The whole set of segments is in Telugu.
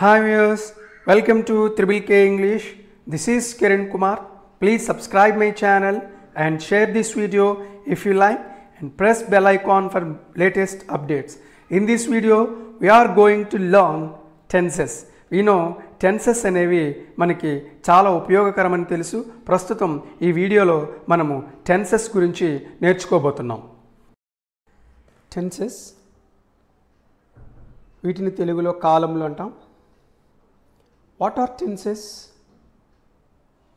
Hi views welcome to triple K English this is Kiran Kumar please subscribe my channel and share this video if you like and press bell icon for latest updates in this video we are going to learn tenses no tenses అనేవి మనకి చాలా ఉపయోగకరమని తెలుసు ప్రస్తుతం ఈ వీడియోలో మనము టెన్సెస్ గురించి నేర్చుకోబోతున్నాం టెన్సెస్ వీటిని తెలుగులో కాలంలో అంటాం what are tenses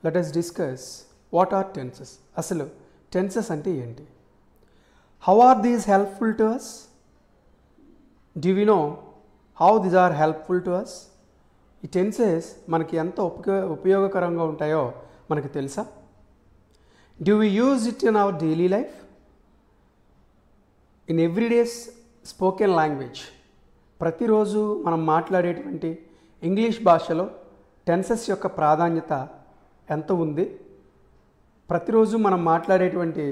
let us discuss what are tenses అసలు టెన్సెస్ అంటే ఏంటి how are these helpful to us do we know how these are helpful to us ఈ టెన్సెస్ మనకి ఎంత ఉపయోగ ఉపయోగకరంగా ఉంటాయో మనకు తెలుసా do we use it in our daily life in everyday's spoken language ప్రతిరోజు మనం మాట్లాడేటువంటి ఇంగ్లీష్ భాషలో టెన్సెస్ యొక్క ప్రాధాన్యత ఎంత ఉంది ప్రతిరోజు మనం మాట్లాడేటువంటి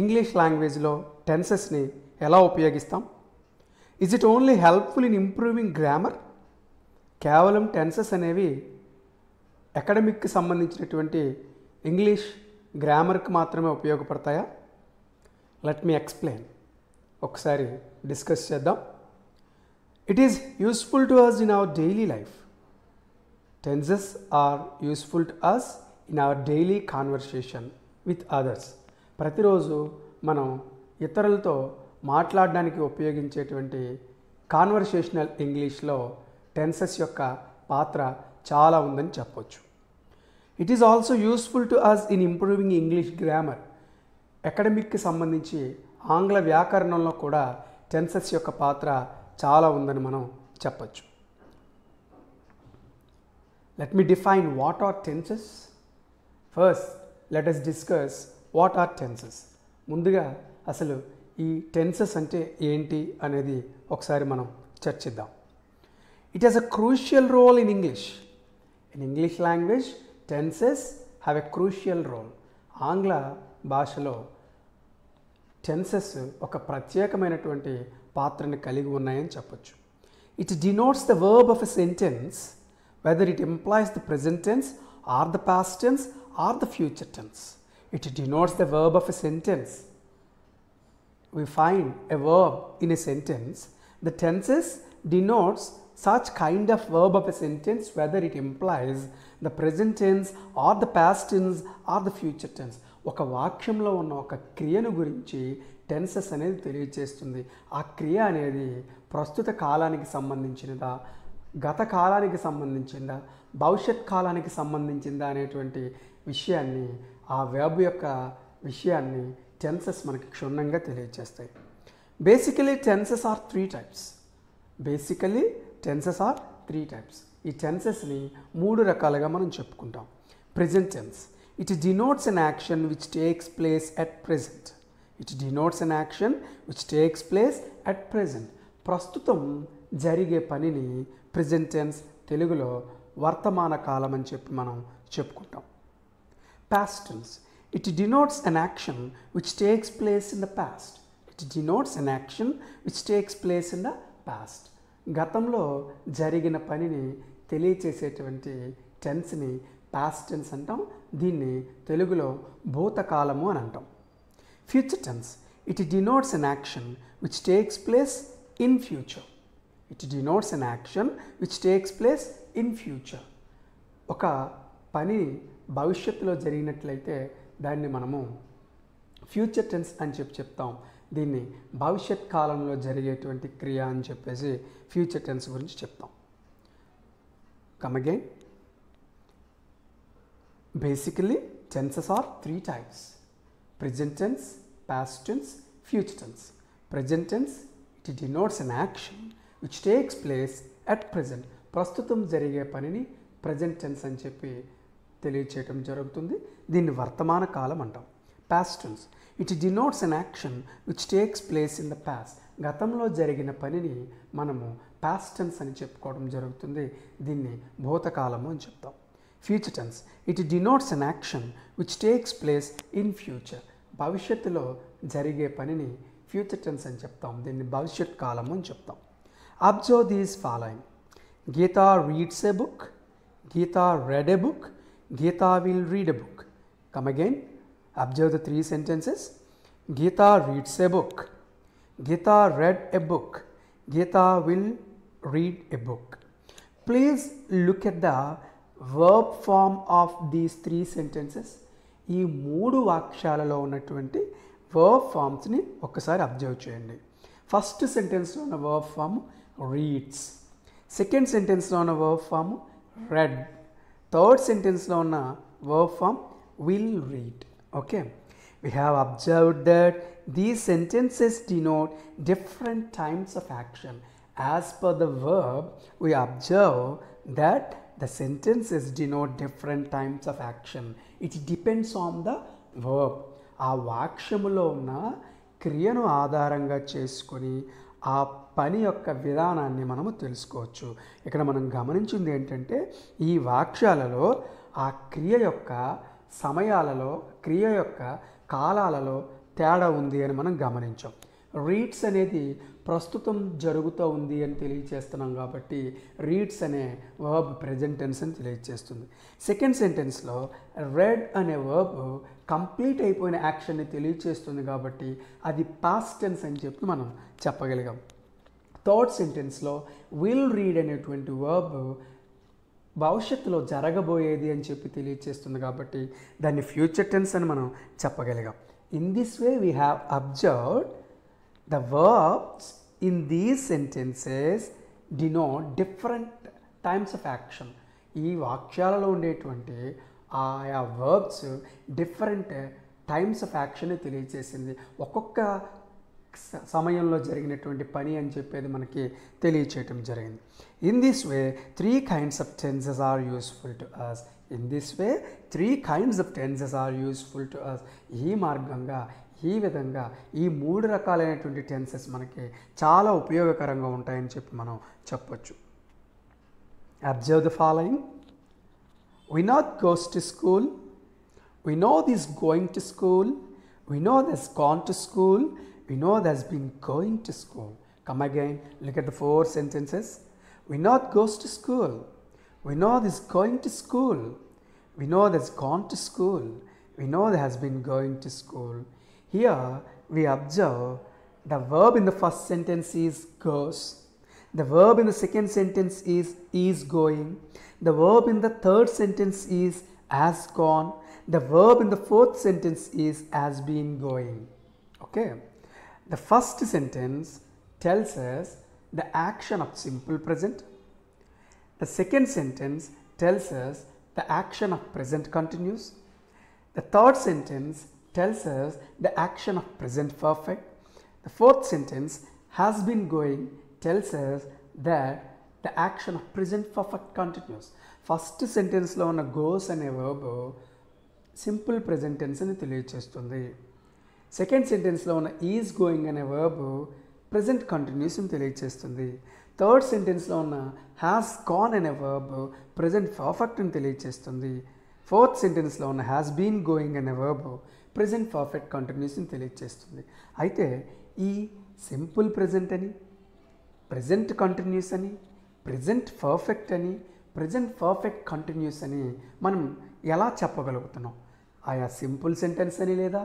ఇంగ్లీష్ లాంగ్వేజ్లో టెన్సెస్ని ఎలా ఉపయోగిస్తాం is it only helpful in improving grammar కేవలం టెన్సెస్ అనేవి అకాడమిక్కి సంబంధించినటువంటి ఇంగ్లీష్ గ్రామర్కి మాత్రమే ఉపయోగపడతాయా లెట్ మీ ఎక్స్ప్లెయిన్ ఒకసారి డిస్కస్ చేద్దాం it is useful to us in our daily life tenses are useful to us in our daily conversation with others ప్రతిరోజు మనం ఇతరులతో మాట్లాడడానికి ఉపయోగించేటువంటి కాన్వర్సేషనల్ ఇంగ్లీష్లో టెన్సెస్ యొక్క పాత్ర చాలా ఉందని చెప్పవచ్చు it is also useful to us in improving English grammar అకాడమిక్కి సంబంధించి ఆంగ్ల వ్యాకరణంలో కూడా టెన్సెస్ యొక్క పాత్ర చాలా ఉందని మనం చెప్పచ్చు let me define what are tenses first let us discuss what are tenses ముందుగా అసలు ఈ టెన్సెస్ అంటే ఏంటి అనేది ఒకసారి మనం చర్చిద్దాం it has a crucial role in English in English language tenses have a crucial role ఆంగ్ల భాషలో టెన్సెస్ ఒక ప్రత్యేకమైనటువంటి పాత్రను కలిగి ఉన్నాయని చెప్పచ్చు it denotes the verb of a sentence whether it employs the present tense or the past tense or the future tense it denotes the verb of a sentence we find a verb in a sentence the tenses denotes such kind of verb of a sentence whether it employs the present tense or the past tense or the future tense ఒక వాక్యంలో ఉన్న ఒక క్రియను గురించి టెన్సెస్ అనేది తెలియజేస్తుంది ఆ క్రియ అనేది ప్రస్తుత కాలానికి సంబంధించినదా గత కాలానికి సంబంధించిందా భవిష్యత్ కాలానికి సంబంధించిందా అనేటువంటి విషయాన్ని ఆ వ్యాబ్ యొక్క విషయాన్ని టెన్సెస్ మనకి క్షుణ్ణంగా తెలియజేస్తాయి basically tenses are three types basically tenses are three types ఈ టెన్సెస్ని మూడు రకాలుగా మనం చెప్పుకుంటాం present tense it denotes an action which takes place at present it denotes an action which takes place at present ప్రస్తుతం జరిగే పనిని ప్రజెంటెన్స్ తెలుగులో వర్తమాన కాలం అని చెప్పి మనం చెప్పుకుంటాం past tense it denotes an action which takes place in the past it denotes an action which takes place in the past గతంలో జరిగిన పనిని తెలియచేసేటువంటి టెన్స్ని పాస్ట్ టెన్స్ అంటాం దీన్ని తెలుగులో భూతకాలము అని అంటాం Future tense, it denotes an action which takes place in future. It denotes an action which takes place in future ఒక పని భవిష్యత్తులో జరిగినట్లయితే దాన్ని మనము ఫ్యూచర్ టెన్స్ అని చెప్పి చెప్తాం దీన్ని భవిష్యత్ కాలంలో జరిగేటువంటి క్రియ అని చెప్పేసి ఫ్యూచర్ టెన్స్ గురించి చెప్తాం కమగే basically tenses are three types present tense past tense, future tense. Present tense, it denotes an action which takes place at present. ప్రస్తుతం జరిగే పనిని ప్రజెంట్ టెన్స్ అని చెప్పి తెలియచేయటం జరుగుతుంది దీన్ని వర్తమాన కాలం అంటాం past it denotes an action which takes place in the past గతంలో జరిగిన పనిని మనము పాస్ట్ అని చెప్పుకోవడం జరుగుతుంది దీన్ని భూతకాలము అని చెప్తాం future tense it denotes an action which takes place in future భవిష్యత్తులో జరిగే పనిని ఫ్యూచర్ టెన్స్ అని చెప్తాం దాన్ని భవిష్యత్ కాలం అని చెప్తాం observe this following గీతర్ reads a book గీతర్ red a book గీతర్ will read a book come again observe the 3 sentences గీతర్ reads a book గీతర్ red a book గీతర్ will read a book please look at the verb form of this 3 sentences ఈ మూడు వాక్యాలలో ఉన్నటువంటి వర్బ్ ఫామ్స్ని ఒక్కసారి అబ్జర్వ్ చేయండి ఫస్ట్ సెంటెన్స్లో ఉన్న వర్బ్ ఫామ్ రీడ్స్ సెకండ్ సెంటెన్స్లో ఉన్న వర్బ్ ఫామ్ రెడ్ థర్డ్ సెంటెన్స్లో ఉన్న verb form will read okay we have observe that the sentences denote different times of action as per the verb we observe that the sentences denote different times of action it depends on the verb ఆ వాక్యములో ఉన్న క్రియను ఆధారంగా చేసుకొని ఆ పని యొక్క విధానాన్ని మనము తెలుసుకోవచ్చు ఇక్కడ మనం గమనించింది ఏంటంటే ఈ వాక్యాలలో ఆ క్రియ యొక్క సమయాలలో క్రియ యొక్క కాలాలలో తేడా ఉంది అని మనం గమనించాం రీడ్స్ అనేది ప్రస్తుతం జరుగుతూ ఉంది అని తెలియచేస్తున్నాం కాబట్టి రీడ్స్ అనే వర్బ్ ప్రజెంట్ టెన్స్ అని తెలియజేస్తుంది సెకండ్ సెంటెన్స్లో రెడ్ అనే వర్బ్ కంప్లీట్ అయిపోయిన యాక్షన్ని తెలియచేస్తుంది కాబట్టి అది పాస్ట్ టెన్స్ అని చెప్పి మనం చెప్పగలిగాం థర్డ్ సెంటెన్స్లో విల్ రీడ్ అనేటువంటి వర్బ్ భవిష్యత్తులో జరగబోయేది అని చెప్పి తెలియచేస్తుంది కాబట్టి దాన్ని ఫ్యూచర్ టెన్స్ అని మనం చెప్పగలిగాం in this way we have observed the verbs in these sentences denote different times of action ఈ వాక్యాలలో ఉండేటువంటి ఆయా verbs different times of action తెలియజేసింది ఒక్కొక్క సమయంలో జరిగినటువంటి పని అని చెప్పేది మనకి తెలియచేయటం జరిగింది in this way three kinds of tenses are useful to us in this way three kinds of tenses are useful to us ఈ మార్గంగా ఈ విధంగా ఈ మూడు రకాలైనటువంటి టెన్సెస్ మనకి చాలా ఉపయోగకరంగా ఉంటాయని చెప్పి మనం చెప్పొచ్చు observe the following Vinod goes to school Vinod is going to school Vinod has gone to school Vinod has been going to school come again look at the four sentences Vinod goes to school Vinod is going to school Vinod has gone to school Vinod has been going to school here we observe the verb in the first sentence is goes. The verb in the second sentence is is going. The verb in the third sentence is has gone. The verb in the fourth sentence is has been going. Okay. The first sentence tells us the action of simple present. The second sentence tells us the action of present continues. The third sentence tells us the action of present perfect. The fourth sentence has been going tells us that the action of present perfect continues. First సెంటెన్స్లో ఉన్న గోస్ అనే వర్బ్ సింపుల్ ప్రజెంట్ టెన్స్ అని తెలియచేస్తుంది సెకండ్ సెంటెన్స్లో ఉన్న ఈజ్ గోయింగ్ అనే వర్బ్ ప్రజెంట్ కంటిన్యూస్ని అని తెలియచేస్తుంది థర్డ్ సెంటెన్స్లో ఉన్న హ్యాస్ కాన్ అనే వర్బ్ ప్రజెంట్ పర్ఫెక్ట్ని అని తెలియచేస్తుంది ఫోర్త్ సెంటెన్స్లో ఉన్న హ్యాస్ బీన్ గోయింగ్ అనే వర్బ్ ప్రజెంట్ పర్ఫెక్ట్ కంటిన్యూస్ని తెలియజేస్తుంది అయితే ఈ సింపుల్ ప్రజెంట్ అని ప్రజెంట్ కంటిన్యూస్ అని ప్రజెంట్ పర్ఫెక్ట్ అని ప్రజెంట్ పర్ఫెక్ట్ కంటిన్యూస్ అని మనం ఎలా చెప్పగలుగుతున్నాం ఆయా సింపుల్ సెంటెన్స్ అని లేదా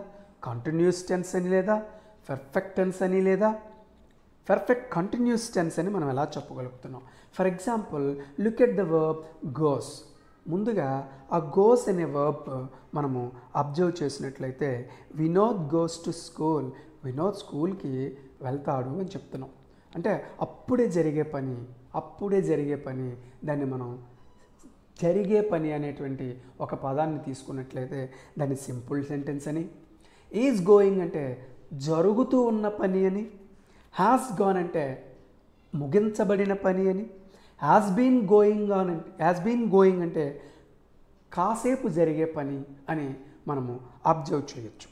కంటిన్యూస్ టెన్స్ అని లేదా పెర్ఫెక్ట్ టెన్స్ అని లేదా పెర్ఫెక్ట్ కంటిన్యూస్ టెన్స్ అని మనం ఎలా చెప్పగలుగుతున్నాం for example look at the verb goes ముందుగా ఆ గోస్ అనే వర్బ్ మనము అబ్జర్వ్ చేసినట్లయితే Vinod goes to school Vinod స్కూల్కి వెళ్తాడు అని చెప్తున్నాం అంటే అప్పుడే జరిగే పని అప్పుడే జరిగే పని దాన్ని మనం జరిగే పని అనేటువంటి ఒక పదాన్ని తీసుకున్నట్లయితే దాన్ని సింపుల్ సెంటెన్స్ అని ఈజ్ గోయింగ్ అంటే జరుగుతూ ఉన్న పని అని హ్యాస్ గోన్ అంటే ముగించబడిన పని అని Has been going on. Has been going అంటే కాసేపు జరిగే పని అని మనము అబ్జర్వ్ చేయొచ్చు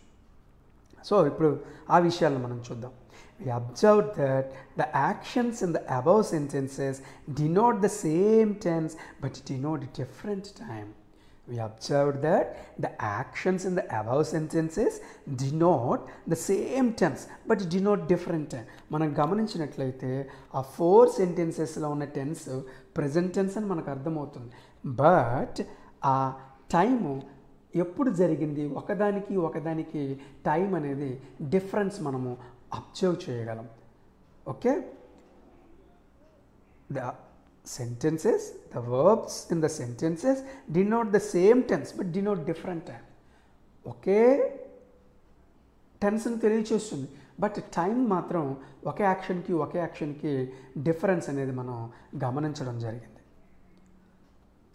సో ఇప్పుడు ఆ విషయాలను we observe that the actions in the above sentences denote the same tense but denote different time We observed that the actions in the above sentences denote the same tense but denote different tense. మనం గమనించినట్లయితే ఆ ఫోర్ సెంటెన్సెస్లో ఉన్న టెన్స్ ప్రజెంట్ టెన్స్ అని మనకు అర్థమవుతుంది బట్ ఆ టైము ఎప్పుడు జరిగింది ఒకదానికి ఒకదానికి టైం అనేది డిఫరెన్స్ మనము అబ్జర్వ్ చేయగలం okay the sentences, the verbs in the sentences denote the same tense but denote different time ఒకే టెన్స్ని తెలియచేస్తుంది బట్ టైం మాత్రం ఒకే యాక్షన్కి ఒకే యాక్షన్కి డిఫరెన్స్ అనేది మనం గమనించడం జరిగింది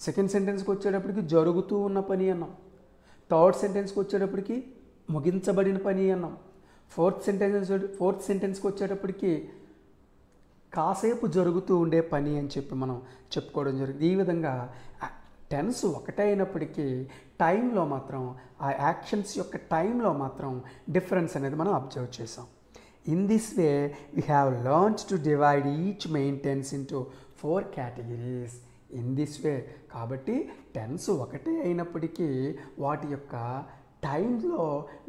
సెకండ్ సెంటెన్స్కి వచ్చేటప్పటికి జరుగుతూ ఉన్న పని అన్నాం థర్డ్ సెంటెన్స్కి వచ్చేటప్పటికి ముగించబడిన పని అన్నాం ఫోర్త్ సెంటెన్స్ ఫోర్త్ సెంటెన్స్కి వచ్చేటప్పటికి కాసేపు జరుగుతూ ఉండే పని అని చెప్పి మనం చెప్పుకోవడం జరిగింది ఈ విధంగా టెన్స్ ఒకటే అయినప్పటికీ టైంలో మాత్రం ఆ యాక్షన్స్ యొక్క టైంలో మాత్రం డిఫరెన్స్ అనేది మనం అబ్జర్వ్ చేసాం in this way we have learns to divide each main tense into four categories in this way కాబట్టి టెన్స్ ఒకటే అయినప్పటికీ వాటి యొక్క టైంలో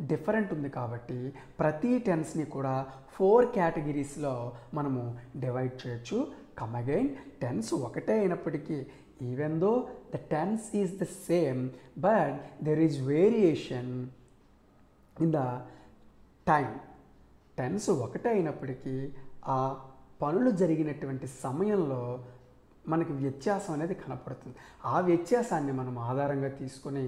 డిఫరెంట్ ఉంది కాబట్టి ప్రతి టెన్స్ని కూడా ఫోర్ కేటగిరీస్లో మనము డివైడ్ చేయొచ్చు కమ్ అగైన్ టెన్స్ ఒకటే అయినప్పటికీ even though the tense is the same but there is variation in the time tense ఒకటే అయినప్పటికీ ఆ పనులు జరిగినటువంటి సమయంలో మనకి వ్యత్యాసం అనేది కనపడుతుంది ఆ వ్యత్యాసాన్ని మనం ఆధారంగా తీసుకొని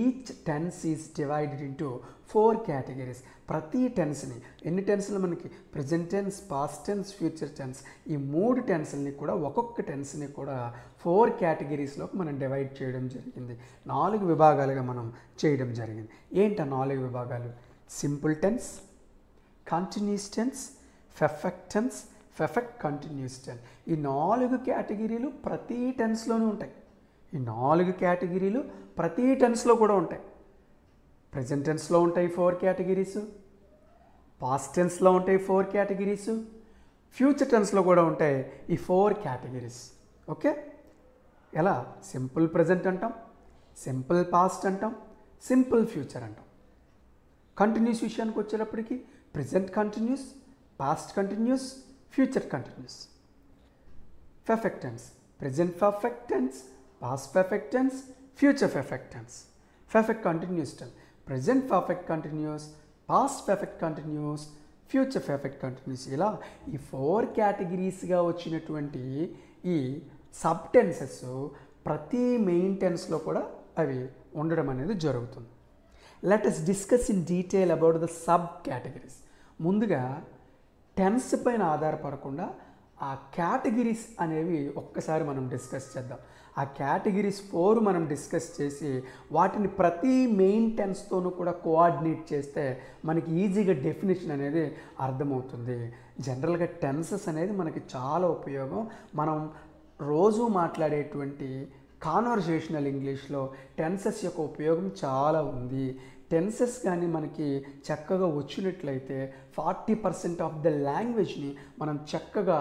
each tense is divided into four categories ప్రతి టెన్స్ని ఎన్ని టెన్స్లు మనకి present tense past tense future tense ఈ మూడు టెన్స్ని కూడా ఒక్కొక్క టెన్స్ని కూడా ఫోర్ కేటగిరీస్లోకి మనం డివైడ్ చేయడం జరిగింది నాలుగు విభాగాలుగా మనం చేయడం జరిగింది ఏంటి ఆ నాలుగు విభాగాలు simple tense continuous tense perfect tense perfect continuous tense ఈ నాలుగు కేటగిరీలు ప్రతి టెన్స్లోనూ ఉంటాయి ఈ నాలుగు కేటగిరీలు ప్రతి టెన్స్లో కూడా ఉంటాయి ప్రజెంట్ టెన్స్లో ఉంటాయి ఫోర్ కేటగిరీస్ పాస్ట్ టెన్స్లో ఉంటాయి ఫోర్ కేటగిరీస్ ఫ్యూచర్ టెన్స్లో కూడా ఉంటాయి ఈ ఫోర్ కేటగిరీస్ ఓకే ఎలా సింపుల్ ప్రజెంట్ అంటాం సింపుల్ పాస్ట్ అంటాం సింపుల్ ఫ్యూచర్ అంటాం కంటిన్యూస్ విషయానికి వచ్చేటప్పటికి present continuous past continuous future continuous perfect present present past perfect future perfect tense continuous tense present perfect continuous past perfect continuous future perfect continuous ఇలా ఈ ఫోర్ కేటగిరీస్గా వచ్చినటువంటి ఈ సబ్ టెన్సెస్ ప్రతి మెయిన్ టెన్స్లో కూడా అవి ఉండడం అనేది జరుగుతుంది let us discuss in detail about the sub categories ముందుగా టెన్స్ పైన ఆధారపడకుండా ఆ కేటగిరీస్ అనేవి ఒక్కసారి మనం డిస్కస్ చేద్దాం ఆ కేటగిరీస్ ఫోర్ మనం డిస్కస్ చేసి వాటిని ప్రతి మెయిన్ టెన్స్తోనూ కూడా కోఆర్డినేట్ చేస్తే మనకి ఈజీగా డెఫినేషన్ అనేది అర్థమవుతుంది జనరల్గా టెన్సెస్ అనేది మనకి చాలా ఉపయోగం మనం రోజు మాట్లాడేటువంటి కాన్వర్జేషనల్ ఇంగ్లీష్లో టెన్సెస్ యొక్క ఉపయోగం చాలా ఉంది టెన్సెస్ కానీ మనకి చక్కగా వచ్చినట్లయితే ఫార్టీ పర్సెంట్ ఆఫ్ ద లాంగ్వేజ్ని మనం చక్కగా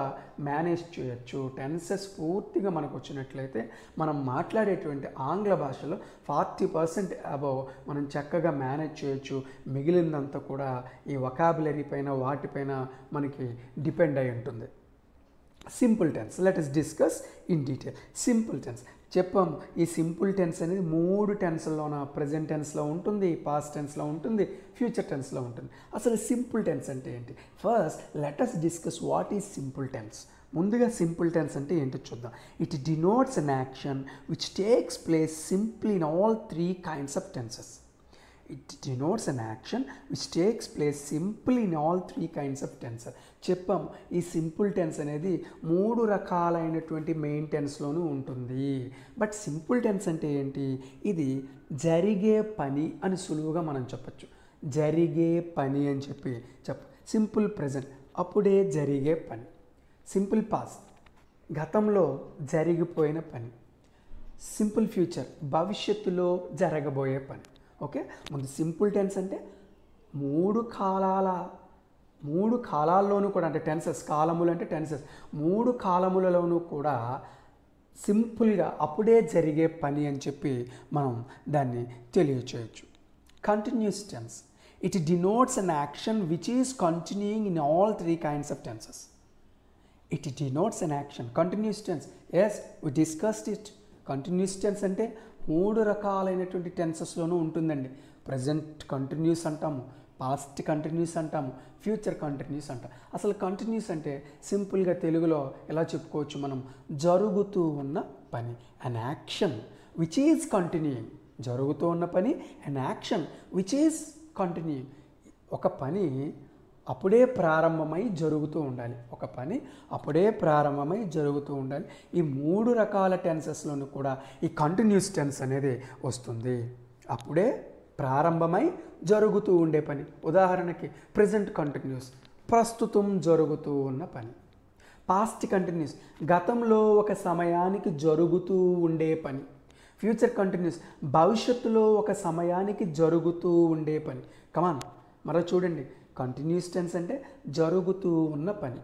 మేనేజ్ చేయొచ్చు టెన్సెస్ పూర్తిగా మనకు వచ్చినట్లయితే మనం మాట్లాడేటువంటి ఆంగ్ల భాషలో ఫార్టీ పర్సెంట్ అబవ్ మనం చక్కగా మేనేజ్ చేయొచ్చు మిగిలిందంతా కూడా ఈ వకాబులరీ పైన వాటిపైన మనకి డిపెండ్ అయి ఉంటుంది simple tense let us discuss in detail simple tense చెప్పాం ఈ సింపుల్ టెన్స్ అనేది మూడు టెన్స్లోన ప్రజెంట్ టెన్స్లో ఉంటుంది పాస్ట్ టెన్స్లో ఉంటుంది ఫ్యూచర్ టెన్స్లో ఉంటుంది అసలు సింపుల్ టెన్స్ అంటే ఏంటి first let us discuss what is simple tense ముందుగా సింపుల్ టెన్స్ అంటే ఏంటో చూద్దాం it denotes an action which takes place simply in all three kinds of tenses it denotes an action which takes place simple in all three kinds of tenses చెప్పాం ఈ సింపుల్ టెన్స్ అనేది మూడు రకాలైనటువంటి మెయిన్ టెన్స్లోనూ ఉంటుంది బట్ సింపుల్ టెన్స్ అంటే ఏంటి ఇది జరిగే పని అని సులువుగా మనం చెప్పచ్చు జరిగే పని అని చెప్పి చెప్ప సింపుల్ ప్రజెంట్ అప్పుడే జరిగే పని సింపుల్ పాస్ట్ గతంలో జరిగిపోయిన పని సింపుల్ ఫ్యూచర్ భవిష్యత్తులో జరగబోయే పని ఓకే ముందు సింపుల్ టెన్స్ అంటే మూడు కాలాల మూడు కాలాల్లోనూ కూడా అంటే టెన్సెస్ కాలములు అంటే టెన్సెస్ మూడు కాలములలోనూ కూడా సింపుల్గా అప్పుడే జరిగే పని అని చెప్పి మనం దాన్ని తెలియచేయచ్చు continuous tense it denotes an action which is continuing in all three kinds of tenses it denotes an action continuous tense as we discussed it continuous tense అంటే మూడు రకాలైనటువంటి టెన్సెస్లోనూ ఉంటుందండి ప్రజెంట్ కంటిన్యూస్ అంటాము పాస్ట్ కంటిన్యూస్ అంటాము ఫ్యూచర్ కంటిన్యూస్ అంటాం అసలు కంటిన్యూస్ అంటే సింపుల్గా తెలుగులో ఎలా చెప్పుకోవచ్చు మనం జరుగుతూ ఉన్న పని an action which is continuing జరుగుతూ ఉన్న పని and action which is continuing ఒక పని అప్పుడే ప్రారంభమై జరుగుతూ ఉండాలి ఒక పని అప్పుడే ప్రారంభమై జరుగుతూ ఉండాలి ఈ మూడు రకాల టెన్సెస్లోనూ కూడా ఈ కంటిన్యూస్ టెన్స్ అనేది వస్తుంది అప్పుడే ప్రారంభమై జరుగుతూ ఉండే పని ఉదాహరణకి ప్రజెంట్ కంటిన్యూస్ ప్రస్తుతం జరుగుతూ ఉన్న పని పాస్ట్ కంటిన్యూస్ గతంలో ఒక సమయానికి జరుగుతూ ఉండే పని ఫ్యూచర్ కంటిన్యూస్ భవిష్యత్తులో ఒక సమయానికి జరుగుతూ ఉండే పని కమాన్ మరో చూడండి కంటిన్యూస్ టెన్స్ అంటే జరుగుతూ ఉన్న పని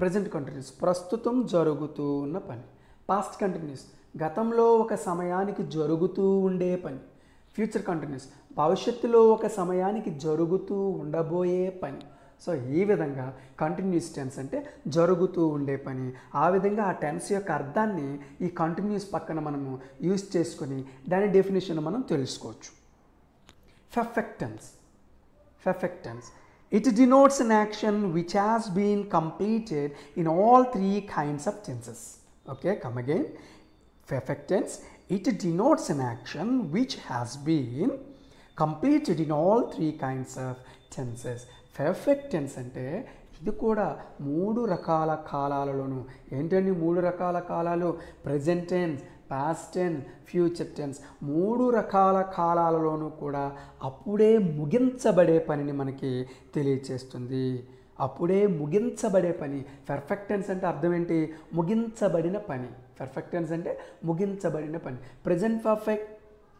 ప్రజెంట్ కంటిన్యూస్ ప్రస్తుతం జరుగుతూ ఉన్న పని పాస్ట్ కంటిన్యూస్ గతంలో ఒక సమయానికి జరుగుతూ ఉండే పని ఫ్యూచర్ కంటిన్యూస్ భవిష్యత్తులో ఒక సమయానికి జరుగుతూ ఉండబోయే పని సో ఈ విధంగా కంటిన్యూస్ టెన్స్ అంటే జరుగుతూ ఉండే పని ఆ విధంగా ఆ టెన్స్ యొక్క అర్థాన్ని ఈ కంటిన్యూస్ పక్కన మనము యూజ్ చేసుకొని దాని డెఫినేషన్ మనం తెలుసుకోవచ్చు perfect tense perfect tense it denotes an action which has been completed in all three kinds of tenses okay come again perfect tense it denotes an action which has been completed in all three kinds of tenses Perfect tense అంటే ఇది కూడా మూడు రకాల కాలాలలోను ఏంటండి మూడు రకాల కాలాలు present tense past tense future tense మూడు రకాల కాలాలలోనూ కూడా అప్పుడే ముగించబడే పనిని మనకి తెలియచేస్తుంది అప్పుడే ముగించబడే పని పెర్ఫెక్ట్ టెన్స్ అంటే అర్థం ఏంటి ముగించబడిన పని పర్ఫెక్ట్ టెన్స్ అంటే ముగించబడిన పని ప్రజెంట్ పర్ఫెక్ట్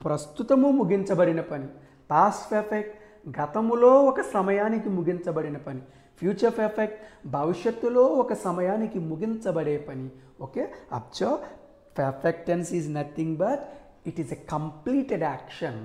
ప్రస్తుతము ముగించబడిన పని పాస్ట్ పర్ఫెక్ట్ గతములో ఒక సమయానికి ముగించబడిన పని ఫ్యూచర్ పర్ఫెక్ట్ భవిష్యత్తులో ఒక సమయానికి ముగించబడే పని okay observe perfect tense is nothing but it is a completed action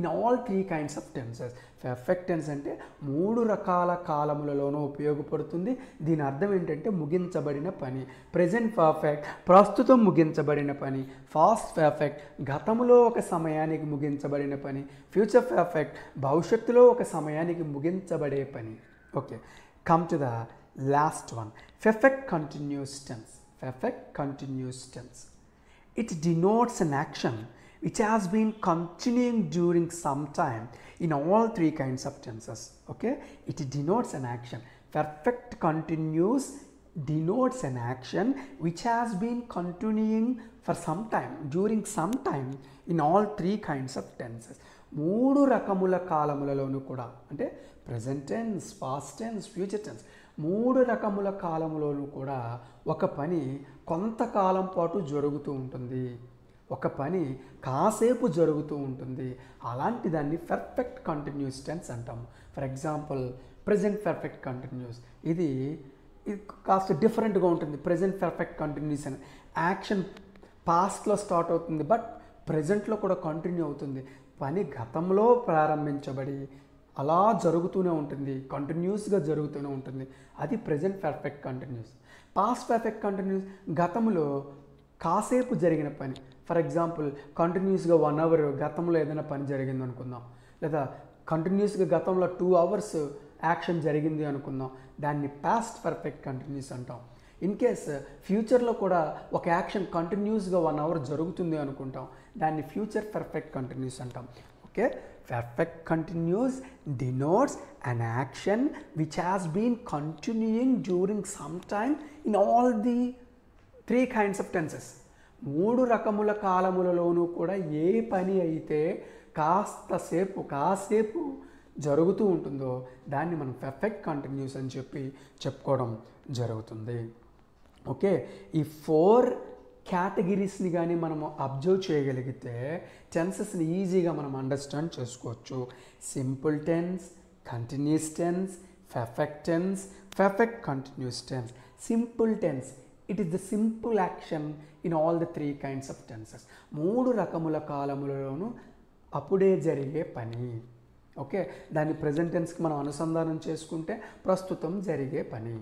in all three kinds of tenses perfect tense అంటే మూడు రకాల కాలములలోనూ ఉపయోగపడుతుంది దీని అర్థం ఏంటంటే ముగించబడిన పని ప్రజెంట్ పర్ఫెక్ట్ ప్రస్తుతం ముగించబడిన పని ఫాస్ట్ పర్ఫెక్ట్ గతంలో ఒక సమయానికి ముగించబడిన పని ఫ్యూచర్ పర్ఫెక్ట్ భవిష్యత్తులో ఒక సమయానికి ముగించబడే పని okay come to the last one perfect continuous tense perfect continuous tense it denotes an action which has been continuing during some time in all three kinds of tenses. Okay, it denotes an action. Perfect continuous denotes an action which has been continuing for some time, during some time in all three kinds of tenses. మూడు రకముల కాలములలోనూ కూడా అంటే present tense past tense future tense మూడు రకముల కాలములోనూ కూడా ఒక పని కొంతకాలం పాటు జరుగుతూ ఉంటుంది ఒక పని కాసేపు జరుగుతూ ఉంటుంది అలాంటి దాన్ని పర్ఫెక్ట్ కంటిన్యూస్ టెన్స్ అంటాం for example present perfect continuous ఇది ఇది కాస్త డిఫరెంట్గా ఉంటుంది ప్రజెంట్ పర్ఫెక్ట్ కంటిన్యూస్ అని యాక్షన్ పాస్ట్లో స్టార్ట్ అవుతుంది బట్ ప్రజెంట్లో కూడా కంటిన్యూ అవుతుంది పని గతంలో ప్రారంభించబడి అలా జరుగుతూనే ఉంటుంది కంటిన్యూస్గా జరుగుతూనే ఉంటుంది అది present perfect continuous past perfect continuous గతంలో కాసేపు జరిగిన పని ఫర్ ఎగ్జాంపుల్ కంటిన్యూస్గా వన్ అవర్ గతంలో ఏదైనా పని జరిగింది అనుకుందాం లేదా కంటిన్యూస్గా గతంలో టూ అవర్స్ యాక్షన్ జరిగింది అనుకుందాం దాన్ని పాస్ట్ పర్ఫెక్ట్ కంటిన్యూస్ అంటాం ఇన్ కేస్ ఫ్యూచర్లో కూడా ఒక యాక్షన్ కంటిన్యూస్గా వన్ అవర్ జరుగుతుంది అనుకుంటాం దాన్ని ఫ్యూచర్ పర్ఫెక్ట్ కంటిన్యూస్ అంటాం okay perfect continuous denotes an action which has been continuing during some time in all the three kinds of tenses మూడు రకముల కాలములలోనూ కూడా ఏ పని అయితే కాస్తసేపు కాసేపు జరుగుతూ ఉంటుందో దాన్ని మనం పెర్ఫెక్ట్ కంటిన్యూస్ అని చెప్పి చెప్పుకోవడం జరుగుతుంది ఓకే ఈ ఫోర్ కేటగిరీస్ని కానీ మనము అబ్జర్వ్ చేయగలిగితే టెన్సెస్ని ఈజీగా మనం అండర్స్టాండ్ చేసుకోవచ్చు simple tense continuous tense perfect tense perfect continuous tense simple tense it is the simple action in all the three kinds of tenses మూడు రకముల కాలములలోనూ అప్పుడే జరిగే పని ఓకే దాన్ని ప్రజెంట్ టెన్స్కి మనం అనుసంధానం చేసుకుంటే ప్రస్తుతం జరిగే పని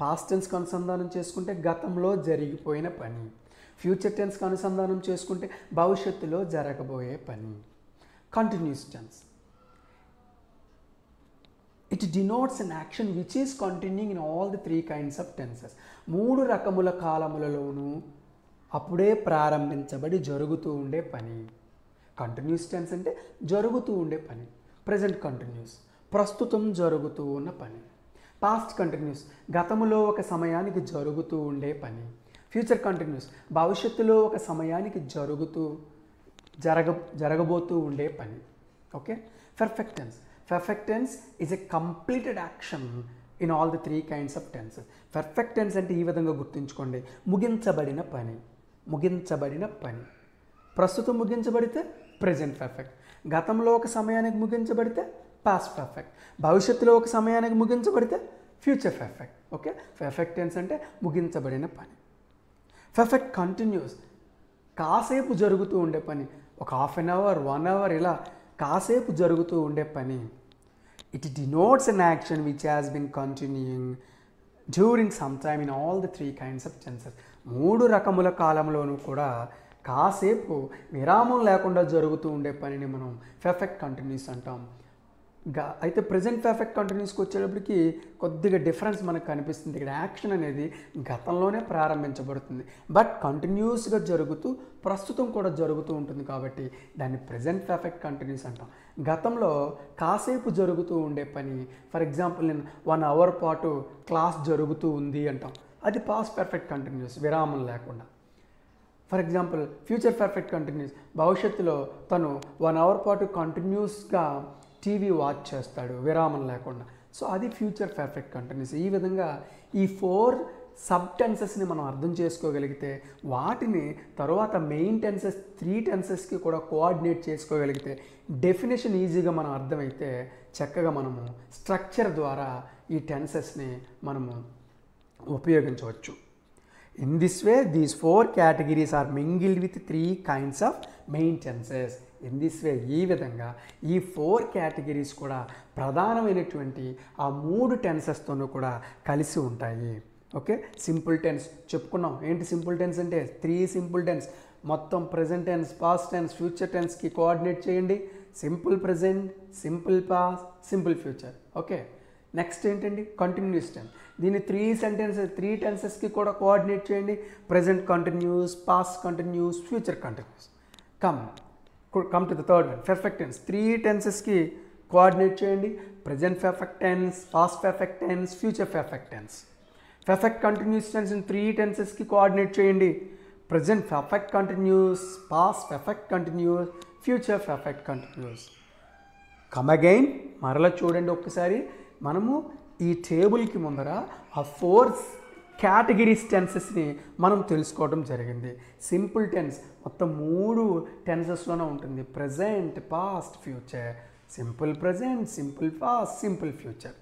పాస్ట్ టెన్స్కి అనుసంధానం చేసుకుంటే గతంలో జరిగిపోయిన పని ఫ్యూచర్ టెన్స్కి అనుసంధానం చేసుకుంటే భవిష్యత్తులో జరగబోయే పని continuous tense it denotes an action which is continuing in all the three kinds of tenses మూడు రకముల కాలములలోనూ అప్పుడే ప్రారంభించబడి జరుగుతూ ఉండే పని కంటిన్యూస్ టెన్స్ అంటే జరుగుతూ ఉండే పని ప్రజెంట్ కంటిన్యూస్ ప్రస్తుతం జరుగుతూ ఉన్న పని పాస్ట్ కంటిన్యూస్ గతములో ఒక సమయానికి జరుగుతూ ఉండే పని ఫ్యూచర్ కంటిన్యూస్ భవిష్యత్తులో ఒక సమయానికి జరుగుతూ జరగ జరగబోతూ ఉండే పని okay perfect tense Perfect tense a completed action in all the three kinds of tense perfect tense అంటే ఈ విధంగా గుర్తుంచుకోండి ముగించబడిన పని ముగించబడిన పని ప్రస్తుతం ముగించబడితే ప్రజెంట్ పర్ఫెక్ట్ గతంలో ఒక సమయానికి ముగించబడితే పాస్ట్ పర్ఫెక్ట్ భవిష్యత్తులో ఒక సమయానికి ముగించబడితే future perfect okay perfect tense అంటే ముగించబడిన పని పర్ఫెక్ట్ కంటిన్యూస్ కాసేపు జరుగుతూ ఉండే పని ఒక half an hour one hour ఇలా కాసేపు జరుగుతూ ఉండే పని it denotes an action which has been continuing during some time in all the three kinds of tenses మూడు రకముల కాలంలోనూ కూడా కాసేపు విరామం లేకుండా జరుగుతూ ఉండే పనిని మనం పెర్ఫెక్ట్ కంటిన్యూస్ అంటాం గా అయితే ప్రజెంట్ పర్ఫెక్ట్ కంటిన్యూస్కి వచ్చేటప్పటికి కొద్దిగా డిఫరెన్స్ మనకు కనిపిస్తుంది ఇక్కడ యాక్షన్ అనేది గతంలోనే ప్రారంభించబడుతుంది బట్ కంటిన్యూస్గా జరుగుతూ ప్రస్తుతం కూడా జరుగుతూ ఉంటుంది కాబట్టి దాన్ని ప్రజెంట్ పర్ఫెక్ట్ కంటిన్యూస్ అంటాం గతంలో కాసేపు జరుగుతూ ఉండే పని ఫర్ ఎగ్జాంపుల్ నేను వన్ అవర్ పాటు క్లాస్ జరుగుతూ ఉంది అంటాం అది పాస్ట్ పర్ఫెక్ట్ కంటిన్యూస్ విరామం లేకుండా for example future perfect continuous భవిష్యత్తులో తను వన్ అవర్ పాటు కంటిన్యూస్గా టీవీ వాచ్ చేస్తాడు విరామం లేకుండా సో అది ఫ్యూచర్ పర్ఫెక్ట్ కంటిన్యూస్ ఈ విధంగా ఈ ఫోర్ సబ్ టెన్సెస్ని మనం అర్థం చేసుకోగలిగితే వాటిని తర్వాత మెయిన్ టెన్సెస్ త్రీ టెన్సెస్కి కూడా కోఆర్డినేట్ చేసుకోగలిగితే డెఫినేషన్ ఈజీగా మనం అర్థమైతే చక్కగా మనము స్ట్రక్చర్ ద్వారా ఈ టెన్సెస్ని మనము ఉపయోగించవచ్చు in this way these four categories are mingled with three kinds of main tenses in this way ఈ విధంగా ఈ ఫోర్ కేటగిరీస్ కూడా ప్రధానమైనటువంటి ఆ మూడు టెన్సెస్తోనూ కూడా కలిసి ఉంటాయి ఓకే సింపుల్ టెన్స్ చెప్పుకున్నాం ఏంటి సింపుల్ టెన్స్ అంటే త్రీ సింపుల్ టెన్స్ మొత్తం present tense past tense future టెన్స్కి కోఆర్డినేట్ చేయండి simple present simple past simple future okay next ఏంటండి కంటిన్యూస్ టెన్స్ దీన్ని త్రీ సెంటెన్స్ త్రీ టెన్సెస్కి కూడా కోఆర్డినేట్ చేయండి present continuous past continuous future continuous come come to the third one perfect tense three టెన్సెస్కి కోఆర్డినేట్ చేయండి present perfect tense past perfect tense future perfect tense perfect continuous tense three టెన్సెస్కి కోఆర్డినేట్ చేయండి present perfect continuous past perfect continuous future perfect continuous come again మరలా చూడండి ఒక్కసారి మనము ఈ టేబుల్కి ముందర ఆ ఫోర్స్ క్యాటగిరీస్ టెన్సెస్ని మనం తెలుసుకోవడం జరిగింది సింపుల్ టెన్స్ మొత్తం మూడు టెన్సెస్లోనే ఉంటుంది present past future simple present simple past simple future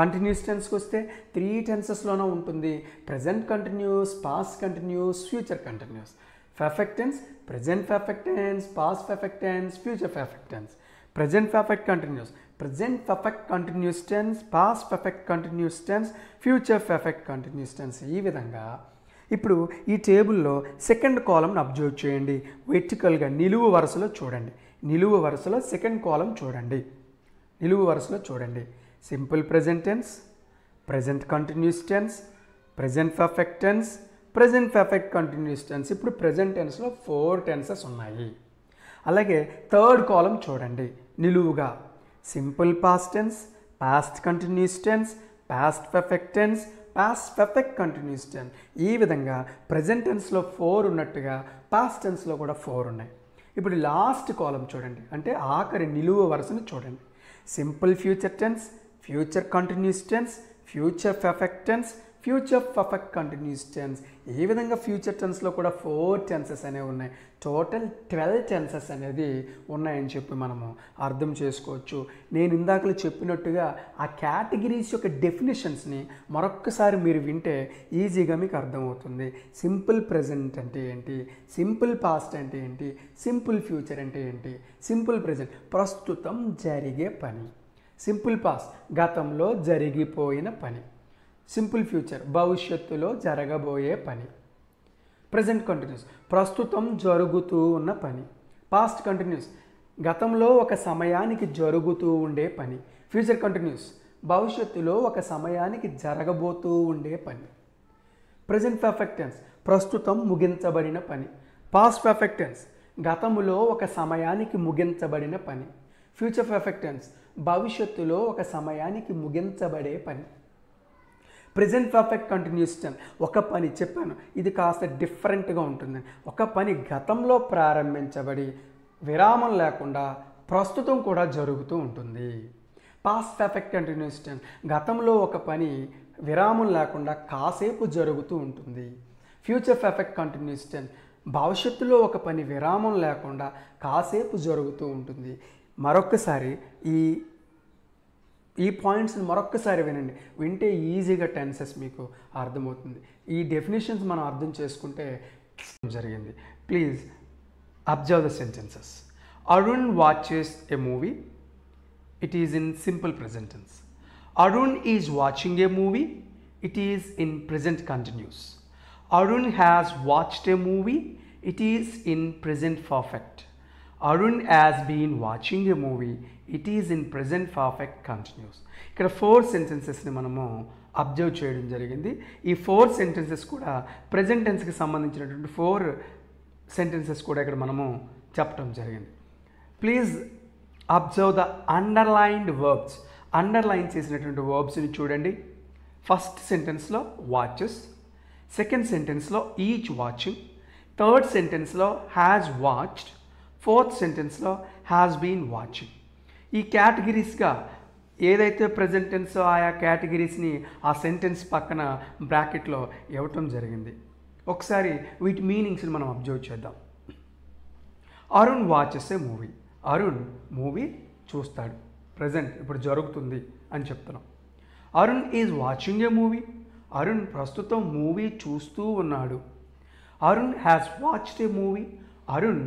continuous టెన్స్కి వస్తే త్రీ టెన్సెస్లోనే ఉంటుంది present continuous past continuous future continuous perfect tense tense present perfect tense past tense future perfect tense present perfect continuous present perfect continuous tense past perfect continuous tense future perfect continuous tense ఈ విధంగా ఇప్పుడు ఈ టేబుల్లో సెకండ్ కాలంను అబ్జర్వ్ చేయండి వెర్టికల్గా నిలువు వరుసలో చూడండి నిలువు వరుసలో సెకండ్ కాలం చూడండి నిలువు వరుసలో చూడండి simple present tense present continuous tense present perfect tense present perfect continuous tense ఇప్పుడు ప్రజెంట్ టెన్స్లో ఫోర్ టెన్సెస్ ఉన్నాయి అలాగే థర్డ్ కాలం చూడండి నిలువుగా simple past tense past continuous tense past perfect tense past perfect continuous tense ఈ విధంగా ప్రజెంట్ టెన్స్లో ఫోర్ ఉన్నట్టుగా పాస్ట్ టెన్స్లో కూడా ఫోర్ ఉన్నాయి ఇప్పుడు లాస్ట్ కాలం చూడండి అంటే ఆఖరి నిలువ వరుసను చూడండి simple future tense future continuous tense future perfect tense future perfect continuous tense ఈ విధంగా ఫ్యూచర్ టెన్స్లో కూడా ఫోర్ టెన్సెస్ అనేవి ఉన్నాయి టోటల్ ట్వెల్వ్ టెన్సెస్ అనేది ఉన్నాయని చెప్పి మనము అర్థం చేసుకోవచ్చు నేను ఇందాకలు చెప్పినట్టుగా ఆ కేటగిరీస్ యొక్క డెఫినేషన్స్ని మరొక్కసారి మీరు వింటే ఈజీగా మీకు అర్థమవుతుంది సింపుల్ ప్రజెంట్ అంటే ఏంటి సింపుల్ పాస్ట్ అంటే ఏంటి సింపుల్ ఫ్యూచర్ అంటే ఏంటి సింపుల్ ప్రజెంట్ ప్రస్తుతం జరిగే పని సింపుల్ పాస్ట్ గతంలో జరిగిపోయిన పని సింపుల్ ఫ్యూచర్ భవిష్యత్తులో జరగబోయే పని ప్రజెంట్ కంటిన్యూస్ ప్రస్తుతం జరుగుతూ ఉన్న పని పాస్ట్ కంటిన్యూస్ గతంలో ఒక సమయానికి జరుగుతూ ఉండే పని ఫ్యూచర్ కంటిన్యూస్ భవిష్యత్తులో ఒక సమయానికి జరగబోతూ ఉండే పని ప్రజెంట్ పర్ఫెక్టెన్స్ ప్రస్తుతం ముగించబడిన పని పాస్ట్ పర్ఫెక్టెన్స్ గతములో ఒక సమయానికి ముగించబడిన పని ఫ్యూచర్ పర్ఫెక్టెన్స్ భవిష్యత్తులో ఒక సమయానికి ముగించబడే పని ప్రజెంట్ పర్ఫెక్ట్ కంటిన్యూస్ టైం ఒక పని చెప్పాను ఇది కాస్త డిఫరెంట్గా ఉంటుంది ఒక పని గతంలో ప్రారంభించబడి విరామం లేకుండా ప్రస్తుతం కూడా జరుగుతూ ఉంటుంది పాస్ట్ పర్ఫెక్ట్ కంటిన్యూస్ టైం గతంలో ఒక పని విరామం లేకుండా కాసేపు జరుగుతూ ఉంటుంది ఫ్యూచర్ పర్ఫెక్ట్ కంటిన్యూస్ టైం భవిష్యత్తులో ఒక పని విరామం లేకుండా కాసేపు జరుగుతూ ఉంటుంది మరొకసారి ఈ ఈ పాయింట్స్ని మరొక్కసారి వినండి వింటే ఈజీగా టెన్సెస్ మీకు అర్థమవుతుంది ఈ డెఫినేషన్స్ మనం అర్థం చేసుకుంటే జరిగింది please observe the sentences Arun watches a movie it is in simple present tense Arun is watching a movie it is in present continuous Arun has watched a movie it is in present perfect Arun has been watching a movie it is in present perfect continuous ఇక్కడ ఫోర్ సెంటెన్సెస్ని మనము అబ్జర్వ్ చేయడం జరిగింది ఈ ఫోర్ సెంటెన్సెస్ కూడా ప్రజెంట్ టెన్స్కి సంబంధించినటువంటి ఫోర్ సెంటెన్సెస్ కూడా ఇక్కడ మనము చెప్పడం జరిగింది please observe the underlined verbs underline చేసినటువంటి వర్బ్స్ని చూడండి ఫస్ట్ సెంటెన్స్లో వాచెస్ సెకండ్ సెంటెన్స్లో ఈచ్ వాచింగ్ థర్డ్ సెంటెన్స్లో హ్యాజ్ వాచ్డ్ ఫోర్త్ సెంటెన్స్లో హ్యాస్ బీన్ వాచింగ్ ఈ కేటగిరీస్గా ఏదైతే ప్రజెంట్ టెన్స్ ఆయా కేటగిరీస్ని ఆ సెంటెన్స్ పక్కన బ్రాకెట్లో ఇవ్వటం జరిగింది ఒకసారి వీటి మీనింగ్స్ని మనం అబ్జర్వ్ చేద్దాం Arun watches a movie Arun movie చూస్తాడు ప్రజెంట్ ఇప్పుడు జరుగుతుంది అని చెప్తున్నాం Arun is watching a movie Arun ప్రస్తుతం మూవీ చూస్తూ ఉన్నాడు Arun has watched a movie Arun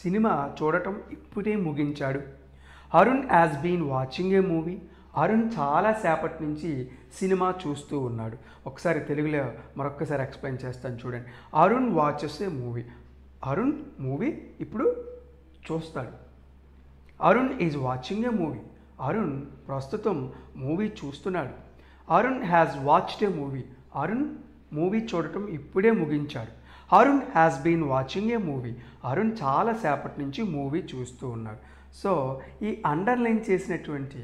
సినిమా చూడటం ఇప్పుడే ముగించాడు Arun has been watching a movie Arun చాలా సేపటి నుంచి సినిమా చూస్తూ ఉన్నాడు ఒకసారి తెలుగులో మరొక్కసారి ఎక్స్ప్లెయిన్ చేస్తాను చూడండి Arun watches a movie Arun movie ఇప్పుడు చూస్తాడు Arun is watching a movie Arun ప్రస్తుతం మూవీ చూస్తున్నాడు Arun has watched a movie Arun movie చూడటం ఇప్పుడే ముగించాడు Arun has been watching a movie Arun చాలాసేపటి నుంచి మూవీ చూస్తూ ఉన్నారు సో ఈ అండర్లైన్ చేసినటువంటి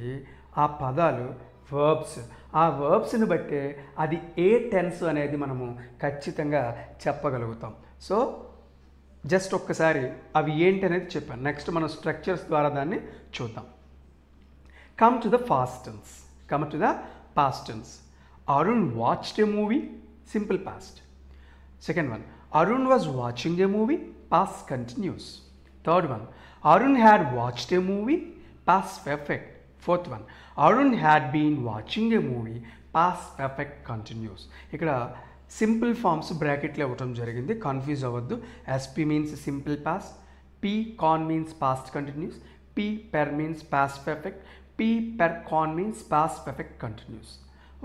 ఆ పదాలు వర్బ్స్ ఆ వర్బ్స్ని బట్టే అది ఏ టెన్స్ అనేది మనము ఖచ్చితంగా చెప్పగలుగుతాం సో జస్ట్ ఒక్కసారి అవి ఏంటి అనేది చెప్పాను నెక్స్ట్ మనం స్ట్రక్చర్స్ ద్వారా దాన్ని చూద్దాం come to the past tense come to the past tense Arun watched a movie simple past second one Arun was watching a movie past continuous third one Arun had watched a movie past perfect. Fourth one Arun had been watching a movie past perfect continuous ఇక్కడ సింపుల్ ఫామ్స్ బ్రాకెట్లో ఇవ్వటం జరిగింది కన్ఫ్యూజ్ అవ్వద్దు SP means simple past P con means past continuous P per means past perfect P per con means past perfect continuous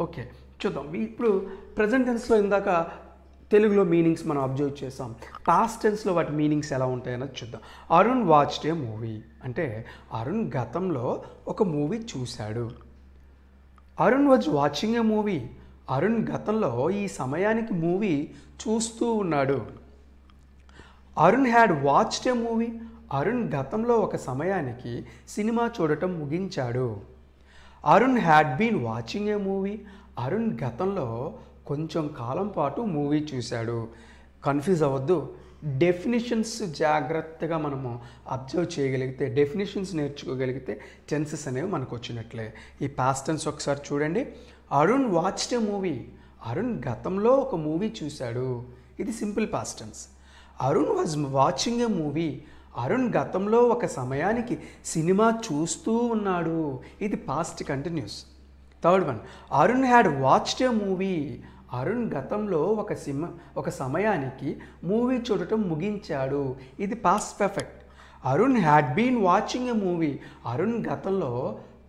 okay చూద్దాం ఇప్పుడు ప్రజెంట్ టెన్స్లో ఇందాక తెలుగులో మీనింగ్స్ మనం అబ్జర్వ్ చేసాం పాస్ట్ టెన్స్లో వాటి మీనింగ్స్ ఎలా ఉంటాయన్నది చూద్దాం అరుణ్ వాచ్ ఏ మూవీ అంటే అరుణ్ గతంలో ఒక మూవీ చూశాడు Arun was watching a movie Arun గతంలో ఈ సమయానికి మూవీ చూస్తూ ఉన్నాడు Arun had watch a movie Arun గతంలో ఒక సమయానికి సినిమా చూడటం ముగించాడు Arun had been watching a movie Arun గతంలో కొంచెం కాలం పాటు మూవీ చూశాడు కన్ఫ్యూజ్ అవ్వద్దు డెఫినేషన్స్ జాగ్రత్తగా మనము అబ్జర్వ్ చేయగలిగితే డెఫినేషన్స్ నేర్చుకోగలిగితే టెన్సెస్ అనేవి మనకు వచ్చినట్లే ఈ పాస్టన్స్ ఒకసారి చూడండి అరుణ్ వాచ్డ్ మూవీ అరుణ్ గతంలో ఒక మూవీ చూశాడు ఇది simple past tense Arun was watching a movie Arun గతంలో ఒక సమయానికి సినిమా చూస్తూ ఉన్నాడు ఇది past continuous third one Arun had watched a movie Arun గతంలో ఒక సిమ ఒక సమయానికి మూవీ చూడటం ముగించాడు ఇది past perfect Arun had been watching a movie Arun గతంలో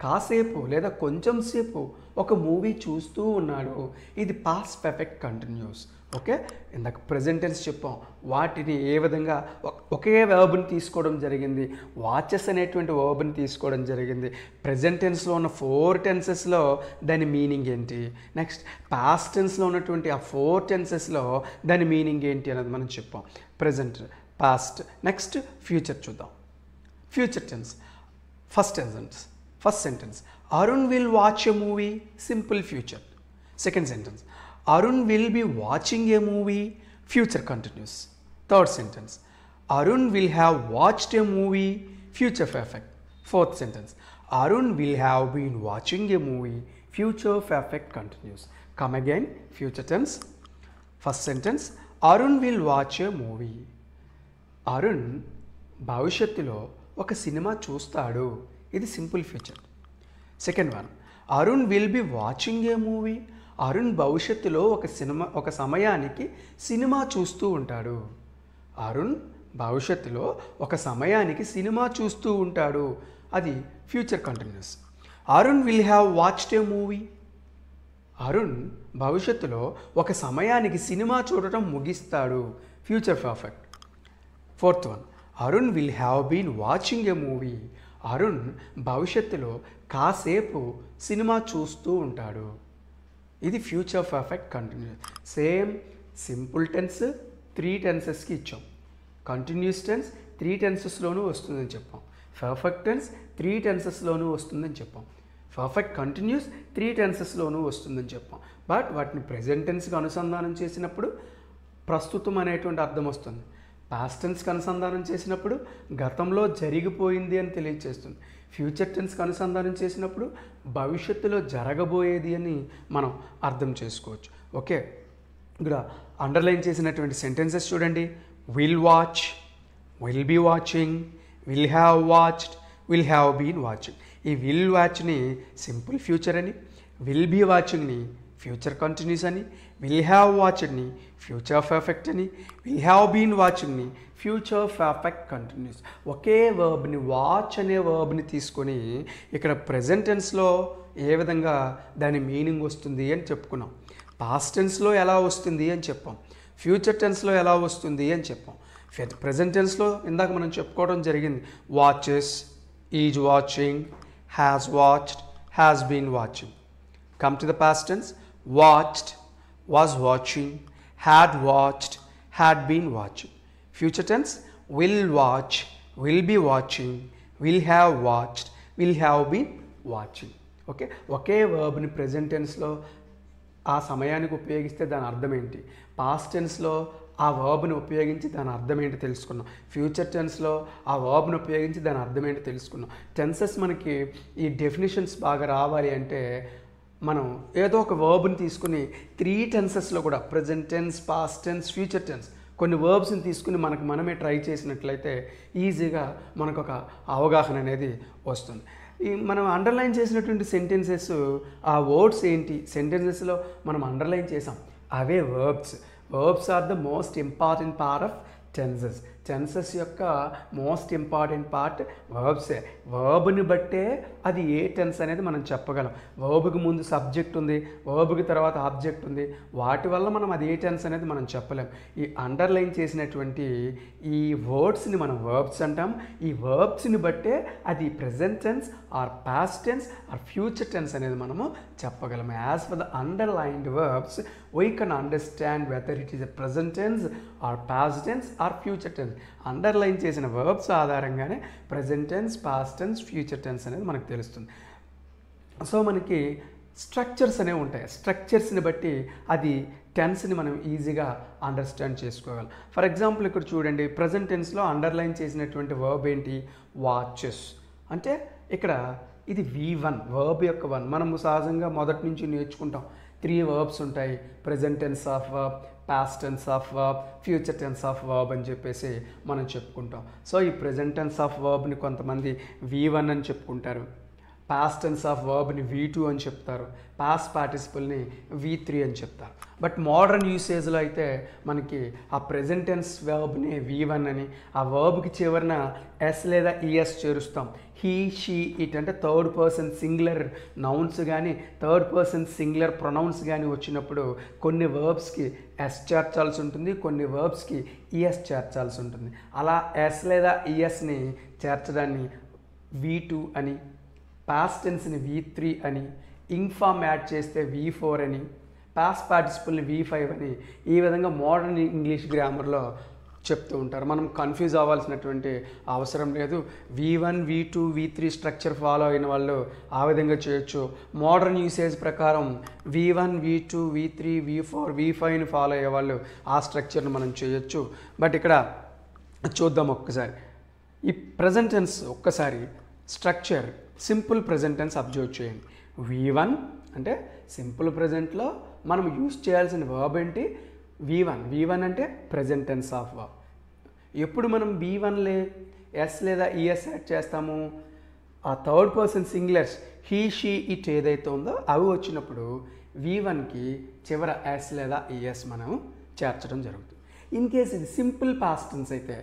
కాసేపు లేదా కొంచెం సేపు ఒక మూవీ చూస్తూ ఉన్నాడు ఇది పాస్ పర్ఫెక్ట్ కంటిన్యూస్ ఓకే ఇందాక ప్రజెంటెన్స్ చెప్పాం వాటిని ఏ విధంగా ఒకే వర్బ్ని తీసుకోవడం జరిగింది వాచెస్ అనేటువంటి వర్బ్ని తీసుకోవడం జరిగింది ప్రజెంటెన్స్లో ఉన్న ఫోర్ టెన్సెస్లో దాని మీనింగ్ ఏంటి నెక్స్ట్ పాస్ట్ టెన్స్లో ఉన్నటువంటి ఆ ఫోర్ టెన్సెస్లో దాని మీనింగ్ ఏంటి అనేది మనం చెప్పాం ప్రజెంట్ పాస్ట్ నెక్స్ట్ ఫ్యూచర్ చూద్దాం future tense first sentence first sentence Arun will watch a movie simple future second sentence Arun will be watching a movie. Future continuous. Third sentence. Arun will have watched a movie. Future perfect. Fourth sentence. Arun will have been watching a movie. Future perfect continuous. Come again. Future tense. First sentence. Arun will watch a movie Arun భవిష్యత్తులో ఒక సినిమా చూస్తాడు It is simple future. Second one. Arun will be watching a movie. Arun భవిష్యత్తులో ఒక సినిమా ఒక సమయానికి సినిమా చూస్తూ ఉంటాడు అరుణ్ భవిష్యత్తులో ఒక సమయానికి సినిమా చూస్తూ ఉంటాడు అది future continuous Arun will have watched a movie Arun భవిష్యత్తులో ఒక సమయానికి సినిమా చూడటం ముగిస్తాడు future perfect fourth one Arun will have been watching a movie Arun భవిష్యత్తులో కాసేపు సినిమా చూస్తూ ఉంటాడు ఇది future perfect continuous same simple tense three టెన్సెస్కి ఇచ్చాం కంటిన్యూస్ టెన్స్ త్రీ టెన్సెస్లోనూ వస్తుందని చెప్పాం పర్ఫెక్ట్ టెన్స్ త్రీ టెన్సెస్లోనూ వస్తుందని చెప్పాం పర్ఫెక్ట్ కంటిన్యూస్ త్రీ టెన్సెస్లోనూ వస్తుందని చెప్పాం బట్ వాటిని ప్రజెంట్ టెన్స్కి అనుసంధానం చేసినప్పుడు ప్రస్తుతం అనేటువంటి అర్థం వస్తుంది పాస్ట్ టెన్స్కి అనుసంధానం చేసినప్పుడు గతంలో జరిగిపోయింది అని తెలియజేస్తుంది ఫ్యూచర్ టెన్స్కి అనుసంధానం చేసినప్పుడు భవిష్యత్తులో జరగబోయేది అని మనం అర్థం చేసుకోవచ్చు ఓకే ఇక్కడ అండర్లైన్ చేసినటువంటి సెంటెన్సెస్ చూడండి will watch will be watching will have watched will have been watching ఈ విల్ వాచ్ని సింపుల్ ఫ్యూచర్ అని విల్ బీ వాచింగ్ని ఫ్యూచర్ కంటిన్యూస్ అని విల్ హ్యావ్ వాచ్డ్ని ఫ్యూచర్ పర్ఫెక్ట్ని వీ హ్యావ్ బీన్ వాచింగ్ని ఫ్యూచర్ పర్ఫెక్ట్ కంటిన్యూస్ ఒకే వర్బ్ని వాచ్ అనే వర్బ్ని తీసుకొని ఇక్కడ ప్రజెంటెన్స్లో ఏ విధంగా దాని మీనింగ్ వస్తుంది అని చెప్పుకున్నాం పాస్ట్ టెన్స్లో ఎలా వస్తుంది అని చెప్పాం ఫ్యూచర్ టెన్స్లో ఎలా వస్తుంది అని చెప్పాం ప్రజెంట్ టెన్స్లో ఇందాక మనం చెప్పుకోవడం జరిగింది watches is watching has watched has been watching come to the past tense watched was watching had watched had been watch future tense will watch will be watching will have watched will have been watching okay ఒకే వర్బ్ని ప్రజెంట్ టెన్స్లో ఆ సమయానికి ఉపయోగిస్తే దాని అర్థం ఏంటి పాస్ట్ టెన్స్లో ఆ వర్బ్ని ఉపయోగించి దాని అర్థం ఏంటి తెలుసుకున్నాం ఫ్యూచర్ టెన్స్లో ఆ వర్బ్ని ఉపయోగించి దాని అర్థం ఏంటి తెలుసుకున్నాం టెన్సెస్ మనకి ఈ డెఫినేషన్స్ బాగా రావాలి అంటే మనం ఏదో ఒక వర్బ్ని తీసుకుని త్రీ టెన్సెస్లో కూడా present tense past tense future tense కొన్ని వర్బ్స్ని తీసుకుని మనకు మనమే ట్రై చేసినట్లయితే ఈజీగా మనకు ఒక అవగాహన అనేది వస్తుంది ఈ మనం అండర్లైన్ చేసినటువంటి సెంటెన్సెస్ ఆ వర్డ్స్ ఏంటి సెంటెన్సెస్లో మనం అండర్లైన్ చేసాం అవే verbs verbs are the most important part of tenses tenses యొక్క మోస్ట్ ఇంపార్టెంట్ పార్ట్ వర్బ్సే వర్బ్ని బట్టే అది ఏ టెన్స్ అనేది మనం చెప్పగలం వర్బ్కి ముందు సబ్జెక్ట్ ఉంది వర్బ్కి తర్వాత ఆబ్జెక్ట్ ఉంది వాటి వల్ల మనం అది ఏ టెన్స్ అనేది మనం చెప్పలేం ఈ అండర్లైన్ చేసినటువంటి ఈ వర్డ్స్ని మనం వర్బ్స్ అంటాం ఈ వర్బ్స్ని బట్టే అది present tense or past tense or future tense అనేది మనము చెప్పగలం as for the underlined verbs we can understand whether it is a present tense or past tense or future tense underline చేసిన వర్బ్స్ ఆధారంగానే present tense past tense future tense అనేది మనకు తెలుస్తుంది సో మనకి స్ట్రక్చర్స్ అనేవి ఉంటాయి స్ట్రక్చర్స్ని బట్టి అది టెన్స్ని మనం ఈజీగా అండర్స్టాండ్ చేసుకోవాలి ఫర్ ఎగ్జాంపుల్ ఇక్కడ చూడండి ప్రజెంట్ టెన్స్లో అండర్లైన్ చేసినటువంటి వర్బ్ ఏంటి వాచెస్ అంటే ఇక్కడ ఇది వి వన్ వర్బ్ యొక్క వన్ మనము సహజంగా మొదటి నుంచి నేర్చుకుంటాం త్రీ వర్బ్స్ ఉంటాయి present tense of verb past tense of verb future tense of verb అని చెప్పేసి మనం చెప్పుకుంటాం సో ఈ ప్రజెంట్ టెన్స్ ఆఫ్ వర్బ్ని కొంతమంది వి వన్ అని చెప్పుకుంటారు పాస్ట్ టెన్స్ ఆఫ్ వర్బ్ని వి టూ అని చెప్తారు పాస్ట్ పార్టిసిపల్ని వి త్రీ అని చెప్తారు బట్ మోడర్న్ యూసేజ్లో అయితే మనకి ఆ ప్రెజెంట్ టెన్స్ వర్బ్ని వి వన్ అని ఆ వర్బ్కి చివరిన ఎస్ లేదా ఈఎస్ e చేరుస్తాం హీ షీ ఇట్ అంటే థర్డ్ పర్సన్ సింగులర్ నౌన్స్ కానీ థర్డ్ పర్సన్ సింగులర్ ప్రొనౌన్స్ కానీ వచ్చినప్పుడు కొన్ని వర్బ్స్కి ఎస్ చేర్చాల్సి ఉంటుంది కొన్ని వర్బ్స్కి ఈఎస్ e చేర్చాల్సి ఉంటుంది అలా ఎస్ లేదా ఈఎస్ని e చేర్చడాన్ని వి టూ అని పాస్ట్ టెన్స్ని వి త్రీ అని ఇంఫామ్ యాడ్ చేస్తే వి ఫోర్ అని పాస్ పార్టిసిపల్ని వి ఫైవ్ అని ఈ విధంగా మోడర్న్ ఇంగ్లీష్ గ్రామర్లో చెప్తూ ఉంటారు మనం కన్ఫ్యూజ్ అవ్వాల్సినటువంటి అవసరం లేదు V one V two V three structure follow అయిన వాళ్ళు ఆ విధంగా చేయొచ్చు మోడర్న్ యూసేజ్ ప్రకారం V one V two V three V four V ఫైవ్ని ఫాలో అయ్యే వాళ్ళు ఆ స్ట్రక్చర్ని మనం చేయొచ్చు బట్ ఇక్కడ చూద్దాం ఒక్కసారి ఈ ప్రజెంటెన్స్ ఒక్కసారి స్ట్రక్చర్ సింపుల్ ప్రెజెంట్ అబ్జర్వ్ చేయండి వి వన్ అంటే సింపుల్ ప్రజెంట్లో మనం యూజ్ చేయాల్సిన వర్బ్ ఏంటి వి వన్ వి వన్ అంటే ప్రజెంట్ ఆఫ్ వర్బ్ ఎప్పుడు మనం బి వన్లే ఎస్ లేదా ఈఎస్ e యాడ్ చేస్తాము ఆ third person singulars he she it ఏదైతే ఉందో అవి వచ్చినప్పుడు వి వన్కి చివర ఎస్ లేదా ఈఎస్ e మనం చేర్చడం జరుగుతుంది ఇన్ కేస్ ఇది సింపుల్ పాస్టెన్స్ అయితే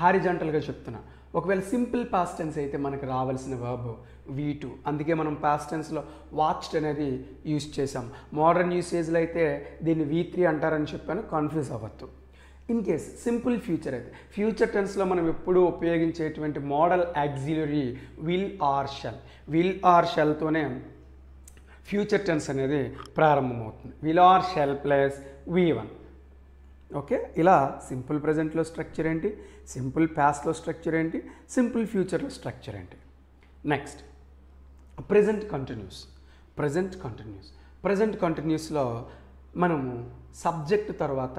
హారిజంటల్గా చెప్తున్నా ఒకవేళ సింపుల్ పాస్ట్ టెన్స్ అయితే మనకు రావాల్సిన వర్బ్ వీ టూ అందుకే మనం పాస్ట్ టెన్స్లో వాచ్డ్ అనేది యూజ్ చేసాం మోడర్న్ యూసేజ్లో అయితే దీన్ని వీ త్రీ అంటారని చెప్పాను కన్ఫ్యూజ్ అవ్వద్దు ఇన్ కేస్ సింపుల్ ఫ్యూచర్ అయితే ఫ్యూచర్ టెన్స్లో మనం ఎప్పుడూ ఉపయోగించేటువంటి modal auxiliary will or shall will or షెల్తోనే ఫ్యూచర్ టెన్స్ అనేది ప్రారంభమవుతుంది will or shall plus V one okay ఇలా సింపుల్ ప్రజెంట్లో స్ట్రక్చర్ ఏంటి సింపుల్ ప్యాస్ట్లో స్ట్రక్చర్ ఏంటి సింపుల్ ఫ్యూచర్లో స్ట్రక్చర్ ఏంటి next present continuous present continuous present కంటిన్యూస్లో మనము సబ్జెక్ట్ తర్వాత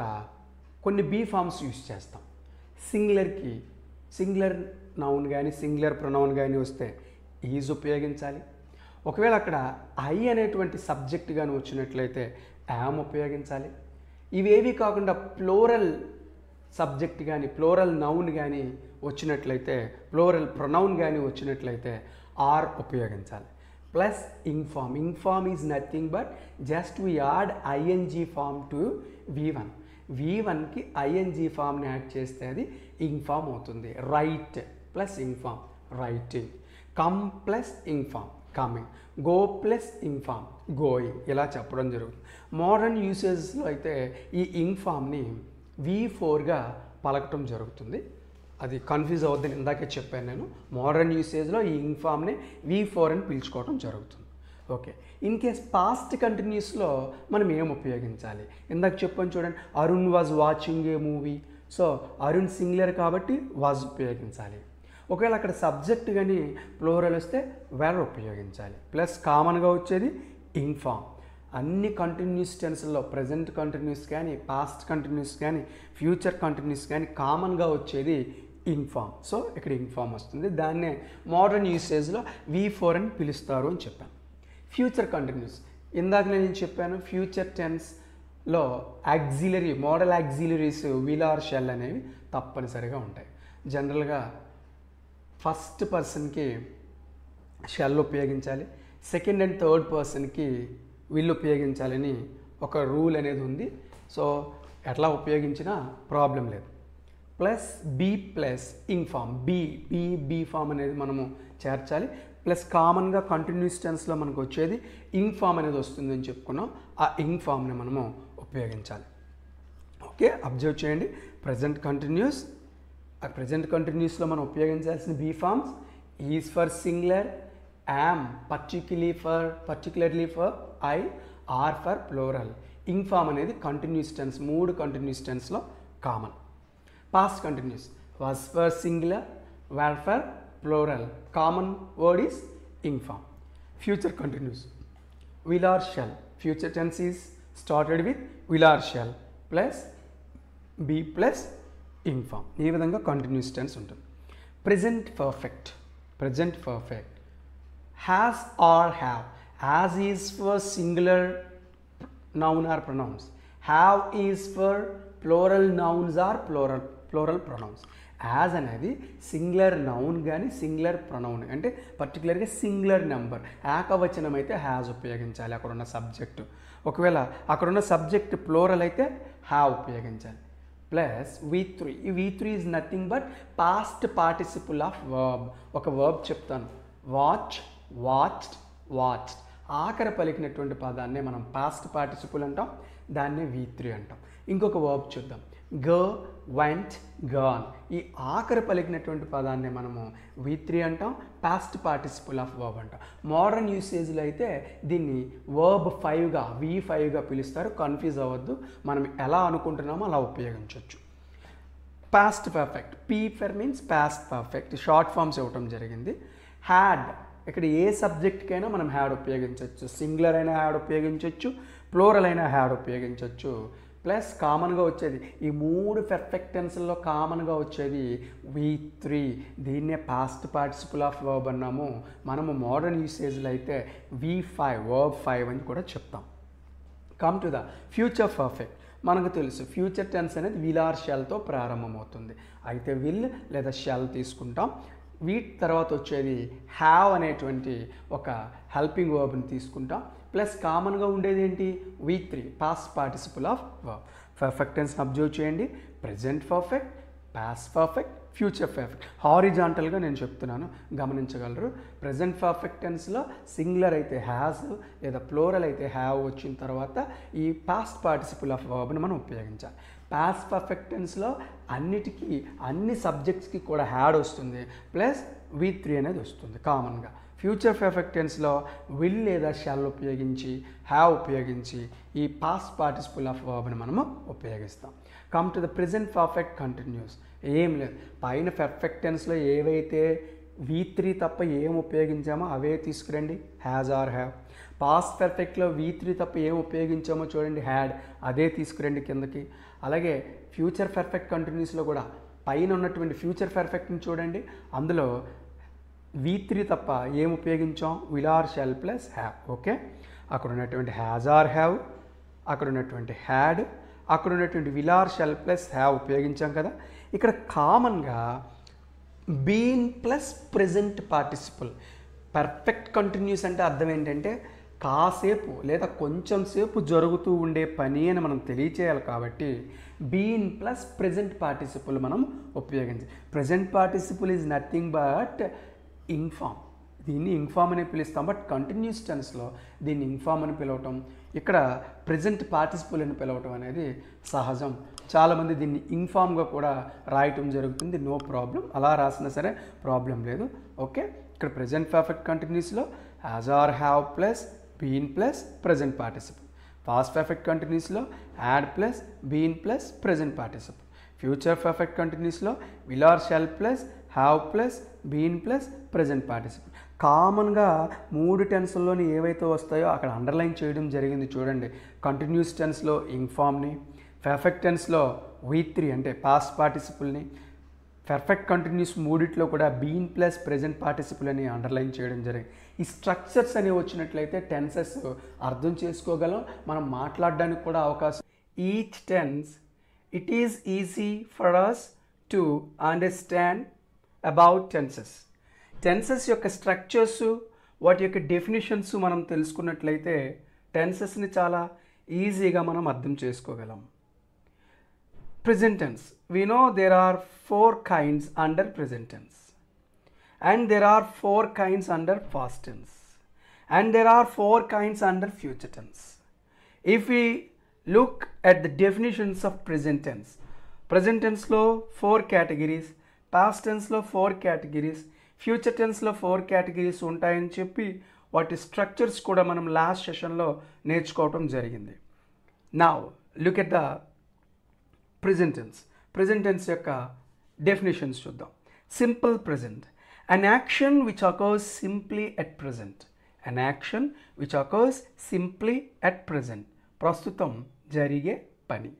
కొన్ని బీ ఫామ్స్ యూస్ చేస్తాం సింగులర్కి సింగులర్ నౌన్ కానీ సింగులర్ ప్రొనౌన్ కానీ వస్తే ఈజ్ ఉపయోగించాలి ఒకవేళ అక్కడ ఐ అనేటువంటి సబ్జెక్ట్ కానీ వచ్చినట్లయితే యామ్ ఉపయోగించాలి ఇవేవి కాకుండా ప్లోరల్ సబ్జెక్ట్ కానీ ప్లోరల్ నౌన్ కానీ వచ్చినట్లయితే ప్లోరల్ ప్రొనౌన్ కానీ వచ్చినట్లయితే ఆర్ ఉపయోగించాలి plus ing form ing form is nothing but just we add ING form to V one V వన్కి ఐఎన్జీ ఫామ్ని యాడ్ చేస్తే అది ఇంగ్ఫామ్ అవుతుంది write plus ing form writing come plus ing form coming go plus ing form going ఇలా చెప్పడం జరుగుతుంది మోడర్న్ యూసేజ్లో అయితే ఈ ఇన్ఫామ్ని వి ఫోర్గా పలకటం జరుగుతుంది అది కన్ఫ్యూజ్ అవుద్దని ఇందాకే చెప్పాను నేను మోడర్న్ యూసేజ్లో ఈ ఇన్ఫామ్ని వి ఫోర్ అని పిలుచుకోవడం జరుగుతుంది ఓకే ఇన్ కేస్ పాస్ట్ కంటిన్యూస్లో మనం ఏం ఉపయోగించాలి ఇందాక చెప్పని చూడండి Arun was watching a movie so Arun singular కాబట్టి వాజ్ ఉపయోగించాలి ఒకవేళ అక్కడ సబ్జెక్ట్ కానీ ప్లోరల్ వస్తే వేర్ ఉపయోగించాలి ప్లస్ కామన్గా వచ్చేది ఇన్ఫామ్ అన్ని కంటిన్యూస్ టెన్స్లో ప్రజెంట్ కంటిన్యూస్ కానీ పాస్ట్ కంటిన్యూస్ కానీ ఫ్యూచర్ కంటిన్యూస్ కానీ కామన్గా వచ్చేది ఇన్ఫామ్ సో ఇక్కడ ఇన్ఫామ్ వస్తుంది దాన్నే మోడర్న్ యూసేజ్లో వీ ఫోర్ అని పిలుస్తారు అని చెప్పాను ఫ్యూచర్ కంటిన్యూస్ ఇందాక నేను చెప్పాను ఫ్యూచర్ టెన్స్లో auxiliary modal auxiliaries will or shall అనేవి తప్పనిసరిగా ఉంటాయి జనరల్గా ఫస్ట్ పర్సన్కి షెల్ ఉపయోగించాలి సెకండ్ అండ్ థర్డ్ పర్సన్కి విల్ ఉపయోగించాలని ఒక రూల్ అనేది ఉంది సో ఎట్లా ఉపయోగించినా ప్రాబ్లం లేదు plus be plus ing form be be be form అనేది మనము చేర్చాలి ప్లస్ కామన్గా కంటిన్యూస్ టెన్స్లో మనకు వచ్చేది ఇంగ్ ఫామ్ అనేది వస్తుందని చెప్పుకున్నాం ఆ ఇంగ్ ఫామ్ని మనము ఉపయోగించాలి ఓకే అబ్జర్వ్ చేయండి ప్రజెంట్ కంటిన్యూస్ प्रजेंट कंटीन्यूअस लो మనం ఉపయోగించాల్సిన be forms is for singular am particularly for particularly for i r for plural ing form అనేది కంటిన్యూస్ టెన్స్ మూడ్ కంటిన్యూస్ టెన్స్ లో common past continuous was for singular was for plural common word is ing form future continuous will or shall future tenses started వి will or shall plus b plus ing form ఈ విధంగా కంటిన్యూస్ టెన్స్ ఉంటుంది present perfect present perfect has or have has is for singular noun or pronouns have is for plural nouns or plural plural pronouns has అనేది సింగులర్ నౌన్ కానీ సింగులర్ ప్రొనౌన్ అంటే పర్టికులర్గా సింగులర్ నెంబర్ ఏకవచనం అయితే హ్యాజ్ ఉపయోగించాలి అక్కడున్న సబ్జెక్టు ఒకవేళ అక్కడున్న సబ్జెక్ట్ ప్లోరల్ అయితే హ్యావ్ ఉపయోగించాలి ప్లస్ వి త్రీ ఈ V three is nothing but past participle of verb ఒక వర్బ్ చెప్తాను వాచ్ వాచ్డ్ వాచ్డ్ ఆఖరి పలికినటువంటి పదాన్నే మనం పాస్ట్ పార్టిసిపుల్ అంటాం దాన్నే వి త్రీ అంటాం ఇంకొక వర్బ్ చూద్దాం గో వెంట్ గాన్ ఈ ఆఖరి పలికినటువంటి పదాన్ని మనము వి త్రీ అంటాం పాస్ట్ పార్టిసిపుల్ ఆఫ్ వర్బ్ అంటాం మోడర్న్ యూసేజ్లో అయితే దీన్ని వర్బ్ ఫైవ్గా వి ఫైవ్గా పిలుస్తారు కన్ఫ్యూజ్ అవ్వద్దు మనం ఎలా అనుకుంటున్నామో అలా ఉపయోగించవచ్చు past perfect P for means past perfect short forms ఇవ్వటం జరిగింది హ్యాడ్ ఇక్కడ ఏ సబ్జెక్ట్కైనా మనం హ్యాడ్ ఉపయోగించవచ్చు సింగులర్ అయినా హ్యాడ్ ఉపయోగించవచ్చు ప్లోరల్ అయినా హ్యాడ్ ఉపయోగించవచ్చు ప్లస్ కామన్గా వచ్చేది ఈ మూడు పెర్ఫెక్టెన్స్లో కామన్గా వచ్చేది వి త్రీ దీన్నే పాస్ట్ పార్టిసిపుల్ ఆఫ్ వర్బ్ అన్నాము మనము మోడర్న్ యూసేజ్లో అయితే వి ఫైవ్ వర్బ్ ఫైవ్ అని కూడా చెప్తాం come to the future perfect మనకు తెలుసు ఫ్యూచర్ టెన్స్ అనేది విల్ ఆర్ షెల్తో ప్రారంభమవుతుంది అయితే విల్ లేదా షెల్ తీసుకుంటాం వీటి తర్వాత వచ్చేది హ్యావ్ అనేటువంటి ఒక హెల్పింగ్ వర్బ్ని తీసుకుంటాం ప్లస్ కామన్గా ఉండేది ఏంటి V three past participle of verb perfect tense observe చేయండి present perfect past perfect future perfect హారిజాంటల్గా నేను చెప్తున్నాను గమనించగలరు ప్రజెంట్ పర్ఫెక్ట్ టెన్స్లో సింగులర్ అయితే హ్యాస్ లేదా ప్లోరల్ అయితే హ్యావ్ వచ్చిన తర్వాత ఈ పాస్ట్ పార్టిసిపుల్ ఆఫ్ వర్బ్ని మనం ఉపయోగించాలి పాస్ట్ పర్ఫెక్ట్ టెన్స్లో అన్నిటికీ అన్ని సబ్జెక్ట్స్కి కూడా హ్యాడ్ వస్తుంది ప్లస్ వీ త్రీ అనేది వస్తుంది కామన్గా ఫ్యూచర్ పర్ఫెక్ట్ టెన్స్లో విల్ లేదా షాల్ ఉపయోగించి హ్యావ్ ఉపయోగించి ఈ పాస్ పార్టిసిపుల్ ఆఫ్ వర్బ్ని మనము ఉపయోగిస్తాం come to the present perfect continuous ఏం లేదు పైన పర్ఫెక్ట్ టెన్స్లో ఏవైతే వి త్రీ తప్ప ఏం ఉపయోగించామో అవే తీసుకురండి హ్యాజ్ ఆర్ హ్యావ్ పాస్ పర్ఫెక్ట్లో వి త్రీ తప్ప ఏం ఉపయోగించామో చూడండి హ్యాడ్ అదే తీసుకురండి కిందకి అలాగే ఫ్యూచర్ పర్ఫెక్ట్ కంటిన్యూస్లో కూడా పైన ఉన్నటువంటి ఫ్యూచర్ పర్ఫెక్ట్ని చూడండి అందులో వి త్రీ తప్ప ఏం ఉపయోగించాం will or shall plus have okay అక్కడ ఉన్నటువంటి హ్యాజ్ ఆర్ హ్యావ్ అక్కడ ఉన్నటువంటి హ్యాడ్ అక్కడ ఉన్నటువంటి will or shall plus have ఉపయోగించాం కదా ఇక్కడ కామన్గా been plus present participle perfect continuous అంటే అర్థం ఏంటంటే కాసేపు లేదా కొంచెం సేపు జరుగుతూ ఉండే పని అని మనం తెలియచేయాలి కాబట్టి బీన్ ప్లస్ ప్రజెంట్ పార్టిసిపల్ మనం ఉపయోగించాలి present participle is nothing but ing form దీన్ని ఇన్ఫామ్ అని పిలుస్తాం బట్ కంటిన్యూస్ టెన్స్లో దీన్ని ఇన్ఫామ్ అని పిలవటం ఇక్కడ ప్రజెంట్ పార్టిసిపల్ అని పిలవటం అనేది సహజం చాలామంది దీన్ని ఇన్ఫామ్గా కూడా రాయటం జరుగుతుంది నో ప్రాబ్లం అలా రాసినా సరే ప్రాబ్లం లేదు ఓకే ఇక్కడ ప్రజెంట్ పర్ఫెక్ట్ కంటిన్యూస్లో has or have plus been plus present participle past perfect కంటిన్యూస్లో had plus been plus present participle future perfect కంటిన్యూస్లో will or shall plus have plus been plus present participle కామన్గా మూడు టెన్స్లోని ఏవైతే వస్తాయో అక్కడ అండర్లైన్ చేయడం జరిగింది చూడండి కంటిన్యూస్ టెన్స్లో ఇన్ఫామ్ని పెర్ఫెక్ట్ టెన్స్లో వీ త్రీ అంటే పాస్ పార్టిసిపుల్ని పెర్ఫెక్ట్ కంటిన్యూస్ మూడిట్లో కూడా బీన్ ప్లస్ ప్రజెంట్ పార్టిసిపుల్ అని అండర్లైన్ చేయడం జరిగింది ఈ స్ట్రక్చర్స్ అనేవి వచ్చినట్లయితే టెన్సెస్ అర్థం చేసుకోగలం మనం మాట్లాడడానికి కూడా అవకాశం each tense it is easy for us to understand about tenses tenses యొక్క స్ట్రక్చర్స్ వాటి యొక్క డెఫినేషన్స్ మనం తెలుసుకున్నట్లయితే టెన్సెస్ని చాలా ఈజీగా మనం అర్థం చేసుకోగలం present tense we know there are four kinds under present tense and there are four kinds under past tense and there are four kinds under future tense. If we look at the definitions of present tense, present tense law four categories past టెన్స్లో ఫోర్ కేటగిరీస్ ఫ్యూచర్ టెన్స్లో ఫోర్ కేటగిరీస్ ఉంటాయని చెప్పి వాటి స్ట్రక్చర్స్ కూడా మనం లాస్ట్ సెషన్లో నేర్చుకోవటం జరిగింది నా look at the present tense present tense యొక్క డెఫినేషన్స్ చూద్దాం simple present an action which occurs simply at present an action which occurs simply at present ప్రస్తుతం జరిగే పని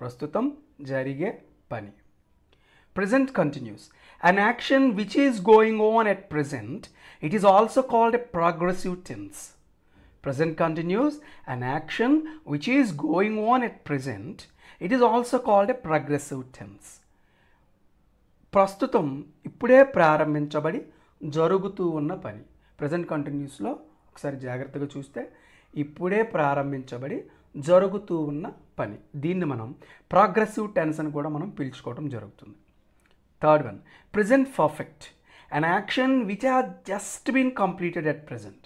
ప్రస్తుతం జరిగే పని present continuous an action which is going on at present it is also called a progressive tense present continuous an action which is going on at present it is also called a progressive tense ప్రస్తుతం ఇప్పుడే ప్రారంభించబడి జరుగుతూ ఉన్న పని ప్రజెంట్ కంటిన్యూస్లో ఒకసారి జాగ్రత్తగా చూస్తే ఇప్పుడే ప్రారంభించబడి జరుగుతూ ఉన్న పని దీన్ని మనం ప్రాగ్రెసివ్ టెన్స్ అని కూడా మనం పిలుచుకోవడం జరుగుతుంది third one present perfect an action which has just been completed at present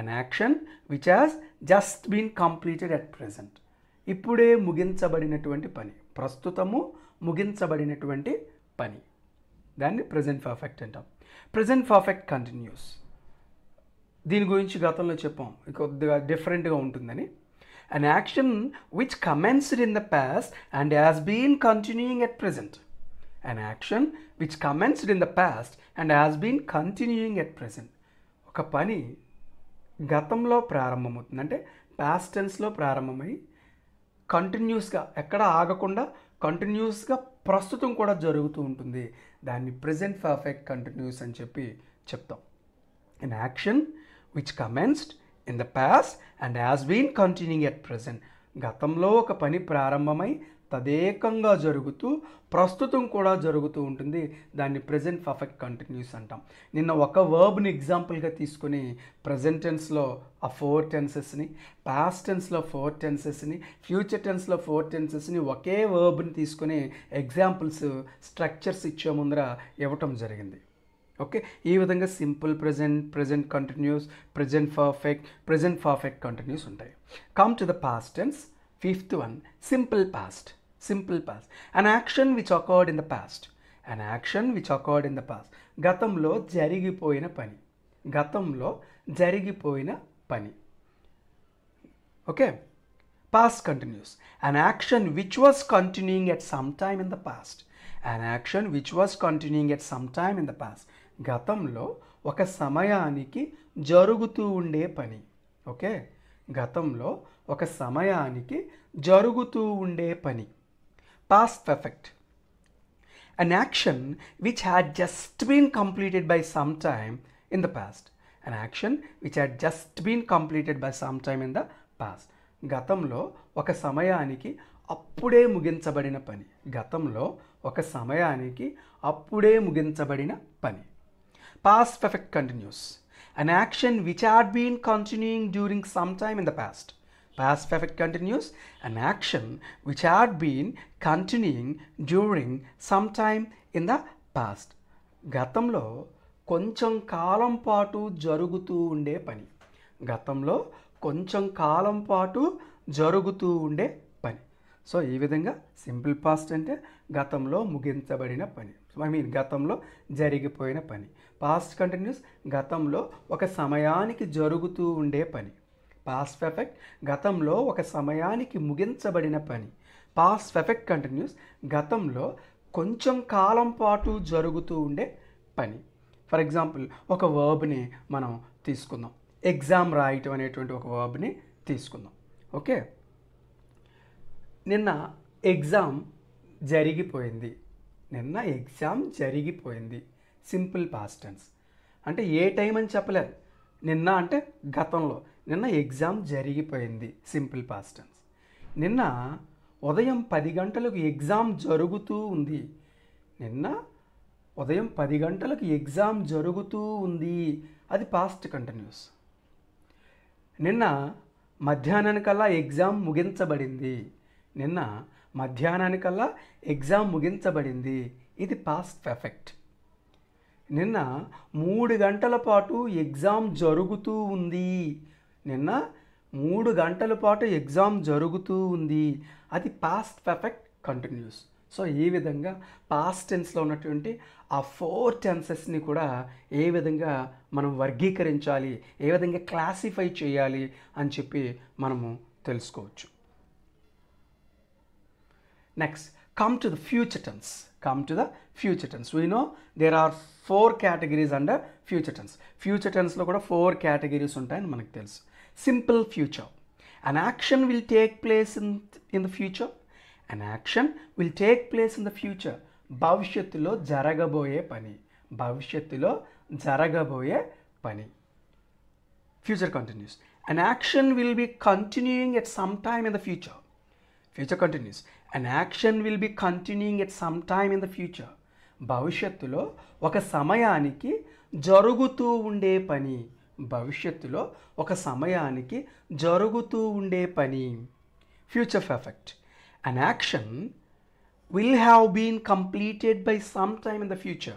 an action which has just been completed at present ఇప్పుడే ముగించబడినటువంటి పని ప్రస్తుతము ముగించబడినటువంటి పని దాన్ని ప్రజెంట్ పర్ఫెక్ట్ అంటాం ప్రజెంట్ పర్ఫెక్ట్ కంటిన్యూస్ దీని గురించి గతంలో చెప్పాం కొద్దిగా డిఫరెంట్గా ఉంటుందని an action which commenced in the past and has been continuing at present an action which commenced in the past and has been continuing at present ఒక పని గతంలో ప్రారంభమవుతుంది అంటే పాస్ట్ టెన్స్లో ప్రారంభమై కంటిన్యూస్గా ఎక్కడ ఆగకుండా కంటిన్యూస్గా ప్రస్తుతం కూడా జరుగుతూ ఉంటుంది దాన్ని ప్రజెంట్ పర్ఫెక్ట్ కంటిన్యూస్ అని చెప్పి చెప్తాం in action which commenced in the past and has been continuing at present గతంలో ఒక పని ప్రారంభమై తదేకంగా జరుగుతూ ప్రస్తుతం కూడా జరుగుతూ ఉంటుంది దాన్ని ప్రజెంట్ పర్ఫెక్ట్ కంటిన్యూస్ అంటాం నిన్న ఒక వర్బ్ని ఎగ్జాంపుల్గా తీసుకుని ప్రజెంట్ టెన్స్లో ఆ ఫోర్ టెన్సెస్ని పాస్ట్ టెన్స్లో ఫోర్ టెన్సెస్ని ఫ్యూచర్ టెన్స్లో ఫోర్ టెన్సెస్ని ఒకే వర్బ్ని తీసుకుని ఎగ్జాంపుల్స్ స్ట్రక్చర్స్ ఇచ్చే ముందర ఇవ్వటం జరిగింది ఓకే ఈ విధంగా simple present present continuous present perfect present perfect continuous ఉంటాయి come to the past tense fifth one simple past simple past an action which occurred in the past an action which occurred in the past గతంలో జరిగిపోయిన పని గతంలో జరిగిపోయిన పని okay past continuous an action which was continuing at some time in the past an action which was continuing at some time in the past గతంలో ఒక సమయానికి జరుగుతూ ఉండే పని ఓకే గతంలో ఒక సమయానికి జరుగుతూ ఉండే పని past perfect. An action which had just been completed by some time in the past. An action which had just been completed by some time in the past. Gatamlo, Waka Samaya Aniki, Apude Mugin Sabadina Pani. Gatamlo, Waka Samaya Aniki, Apude Mugin Sabadina Pani. Past perfect continuous. An action which had been continuing during some time in the past. past perfect continuous an action which had been continuing during some time in the past గతంలో కొంచెం కాలం పాటు జరుగుతూ ఉండే పని గతంలో కొంచెం కాలం పాటు జరుగుతూ ఉండే పని సో ఈ విధంగా సింపుల్ పాస్ట్ అంటే గతంలో ముగించబడిన పని ఐ మీన్ గతంలో జరిగిపోయిన పని పాస్ట్ కంటిన్యూస్ గతంలో ఒక సమయానికి జరుగుతూ ఉండే పని పాస్ ఎఫెక్ట్ గతంలో ఒక సమయానికి ముగించబడిన పని పాస్ ఎఫెక్ట్ కంటిన్యూస్ గతంలో కొంచెం కాలం పాటు జరుగుతూ ఉండే పని ఫర్ ఎగ్జాంపుల్ ఒక వర్బ్ని మనం తీసుకుందాం ఎగ్జామ్ రాయటం అనేటువంటి ఒక వర్బ్ని తీసుకుందాం ఓకే నిన్న ఎగ్జామ్ జరిగిపోయింది నిన్న ఎగ్జామ్ జరిగిపోయింది సింపుల్ పాస్టెన్స్ అంటే ఏ టైం అని చెప్పలేదు నిన్న అంటే గతంలో నిన్న ఎగ్జామ్ జరిగిపోయింది సింపుల్ పాస్టెన్స్ నిన్న ఉదయం పది గంటలకు ఎగ్జామ్ జరుగుతూ ఉంది నిన్న ఉదయం పది గంటలకు ఎగ్జామ్ జరుగుతూ ఉంది అది పాస్ట్ కంటిన్యూస్ నిన్న మధ్యాహ్నానికల్లా ఎగ్జామ్ ముగించబడింది నిన్న మధ్యాహ్నానికల్లా ఎగ్జామ్ ముగించబడింది ఇది పాస్ట్ పర్ఫెక్ట్ నిన్న మూడు గంటల పాటు ఎగ్జామ్ జరుగుతూ ఉంది నిన్న మూడు గంటల పాటు ఎగ్జామ్ జరుగుతూ ఉంది అది పాస్ట్ పర్ఫెక్ట్ కంటిన్యూస్ సో ఈ విధంగా పాస్ట్ టెన్స్లో ఉన్నటువంటి ఆ ఫోర్ టెన్సెస్ని కూడా ఏ విధంగా మనం వర్గీకరించాలి ఏ విధంగా క్లాసిఫై చేయాలి అని చెప్పి మనము తెలుసుకోవచ్చు next come to the future tense come to the future tense. We know there are four categories under future tense. Future tense lo kuda four categories untayani manaku telusu. Simple future. An action will take place in in the future. An action will take place in the future. Bhavishyattulo jaragaboye pani. Bhavishyattulo jaragaboye pani. Future continues. An action will be continuing at some time in the future. Future continues an action will be continuing at some time in the future భవిష్యత్తులో ఒక సమయానికి జరుగుతూ ఉండే పని భవిష్యత్తులో ఒక సమయానికి జరుగుతూ ఉండే పని future perfect An action will have been completed by some time in the future.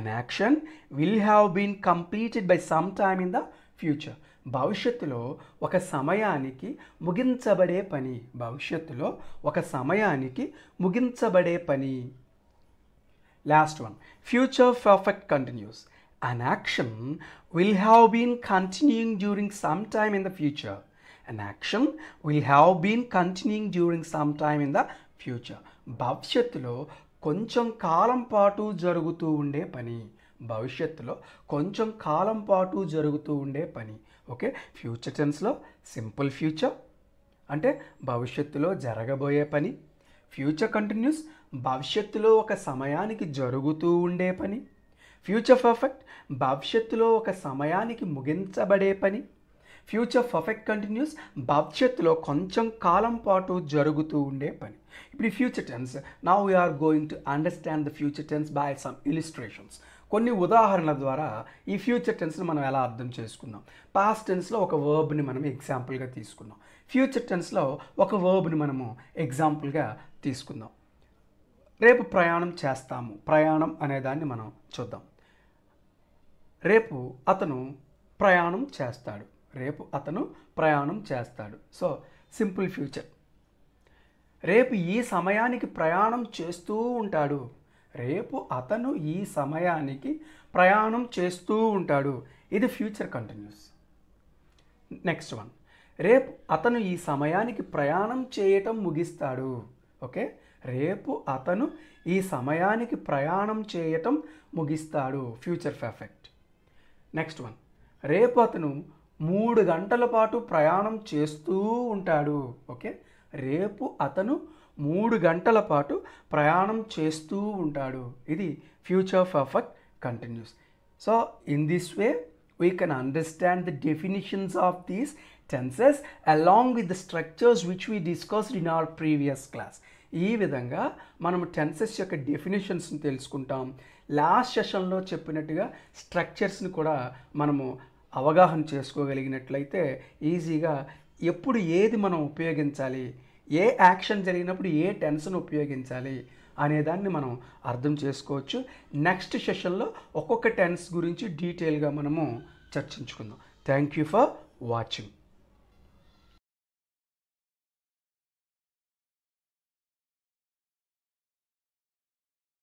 An action will have been completed by some time in the future. భవిష్యత్తులో ఒక సమయానికి ముగించబడే పని భవిష్యత్తులో ఒక సమయానికి ముగించబడే పని last one future perfect continuous an action will have been continuing during some time in the future an action will have been continuing during some time in the future భవిష్యత్తులో కొంచెం కాలం పాటు జరుగుతూ ఉండే పని భవిష్యత్తులో కొంచెం కాలం పాటు జరుగుతూ ఉండే పని ఓకే ఫ్యూచర్ టెన్స్లో సింపుల్ ఫ్యూచర్ అంటే భవిష్యత్తులో జరగబోయే పని ఫ్యూచర్ కంటిన్యూస్ భవిష్యత్తులో ఒక సమయానికి జరుగుతూ ఉండే పని ఫ్యూచర్ పర్ఫెక్ట్ భవిష్యత్తులో ఒక సమయానికి ముగించబడే పని ఫ్యూచర్ పర్ఫెక్ట్ కంటిన్యూస్ భవిష్యత్తులో కొంచెం కాలం పాటు జరుగుతూ ఉండే పని ఇప్పుడు future tense now we are going to understand the future tense by some illustrations కొన్ని ఉదాహరణల ద్వారా ఈ ఫ్యూచర్ టెన్స్ని మనం ఎలా అర్థం చేసుకున్నాం పాస్ట్ టెన్స్లో ఒక వర్బ్ని మనం ఎగ్జాంపుల్గా తీసుకున్నాం ఫ్యూచర్ టెన్స్లో ఒక వర్బ్ని మనము ఎగ్జాంపుల్గా తీసుకుందాం రేపు ప్రయాణం చేస్తాము ప్రయాణం అనేదాన్ని మనం చూద్దాం రేపు అతను ప్రయాణం చేస్తాడు రేపు అతను ప్రయాణం చేస్తాడు సో సింపుల్ ఫ్యూచర్ రేపు ఈ సమయానికి ప్రయాణం చేస్తూ ఉంటాడు రేపు అతను ఈ సమయానికి ప్రయాణం చేస్తూ ఉంటాడు ఇది ఫ్యూచర్ కంటిన్యూస్ నెక్స్ట్ వన్ రేపు అతను ఈ సమయానికి ప్రయాణం చేయటం ముగిస్తాడు ఓకే రేపు అతను ఈ సమయానికి ప్రయాణం చేయటం ముగిస్తాడు ఫ్యూచర్ పర్ఫెక్ట్ నెక్స్ట్ వన్ రేపు అతను మూడు గంటల పాటు ప్రయాణం చేస్తూ ఉంటాడు ఓకే రేపు అతను మూడు గంటల పాటు ప్రయాణం చేస్తూ ఉంటాడు ఇది future perfect continuous so in this way we can understand the definitions of these tenses along with the structures which we discussed in our previous class ఈ విధంగా మనం టెన్సెస్ యొక్క డెఫినేషన్స్ని తెలుసుకుంటాం లాస్ట్ సెషన్లో చెప్పినట్టుగా స్ట్రక్చర్స్ని కూడా మనము అవగాహన చేసుకోగలిగినట్లయితే ఈజీగా ఎప్పుడు ఏది మనం ఉపయోగించాలి ఏ యాక్షన్ జరిగినప్పుడు ఏ టెన్షన్ ఉపయోగించాలి అనేదాన్ని మనం అర్థం చేసుకోవచ్చు నెక్స్ట్ సెషన్లో ఒక్కొక్క టెన్స్ గురించి డీటెయిల్గా మనము చర్చించుకుందాం థ్యాంక్ యూ ఫర్ వాచింగ్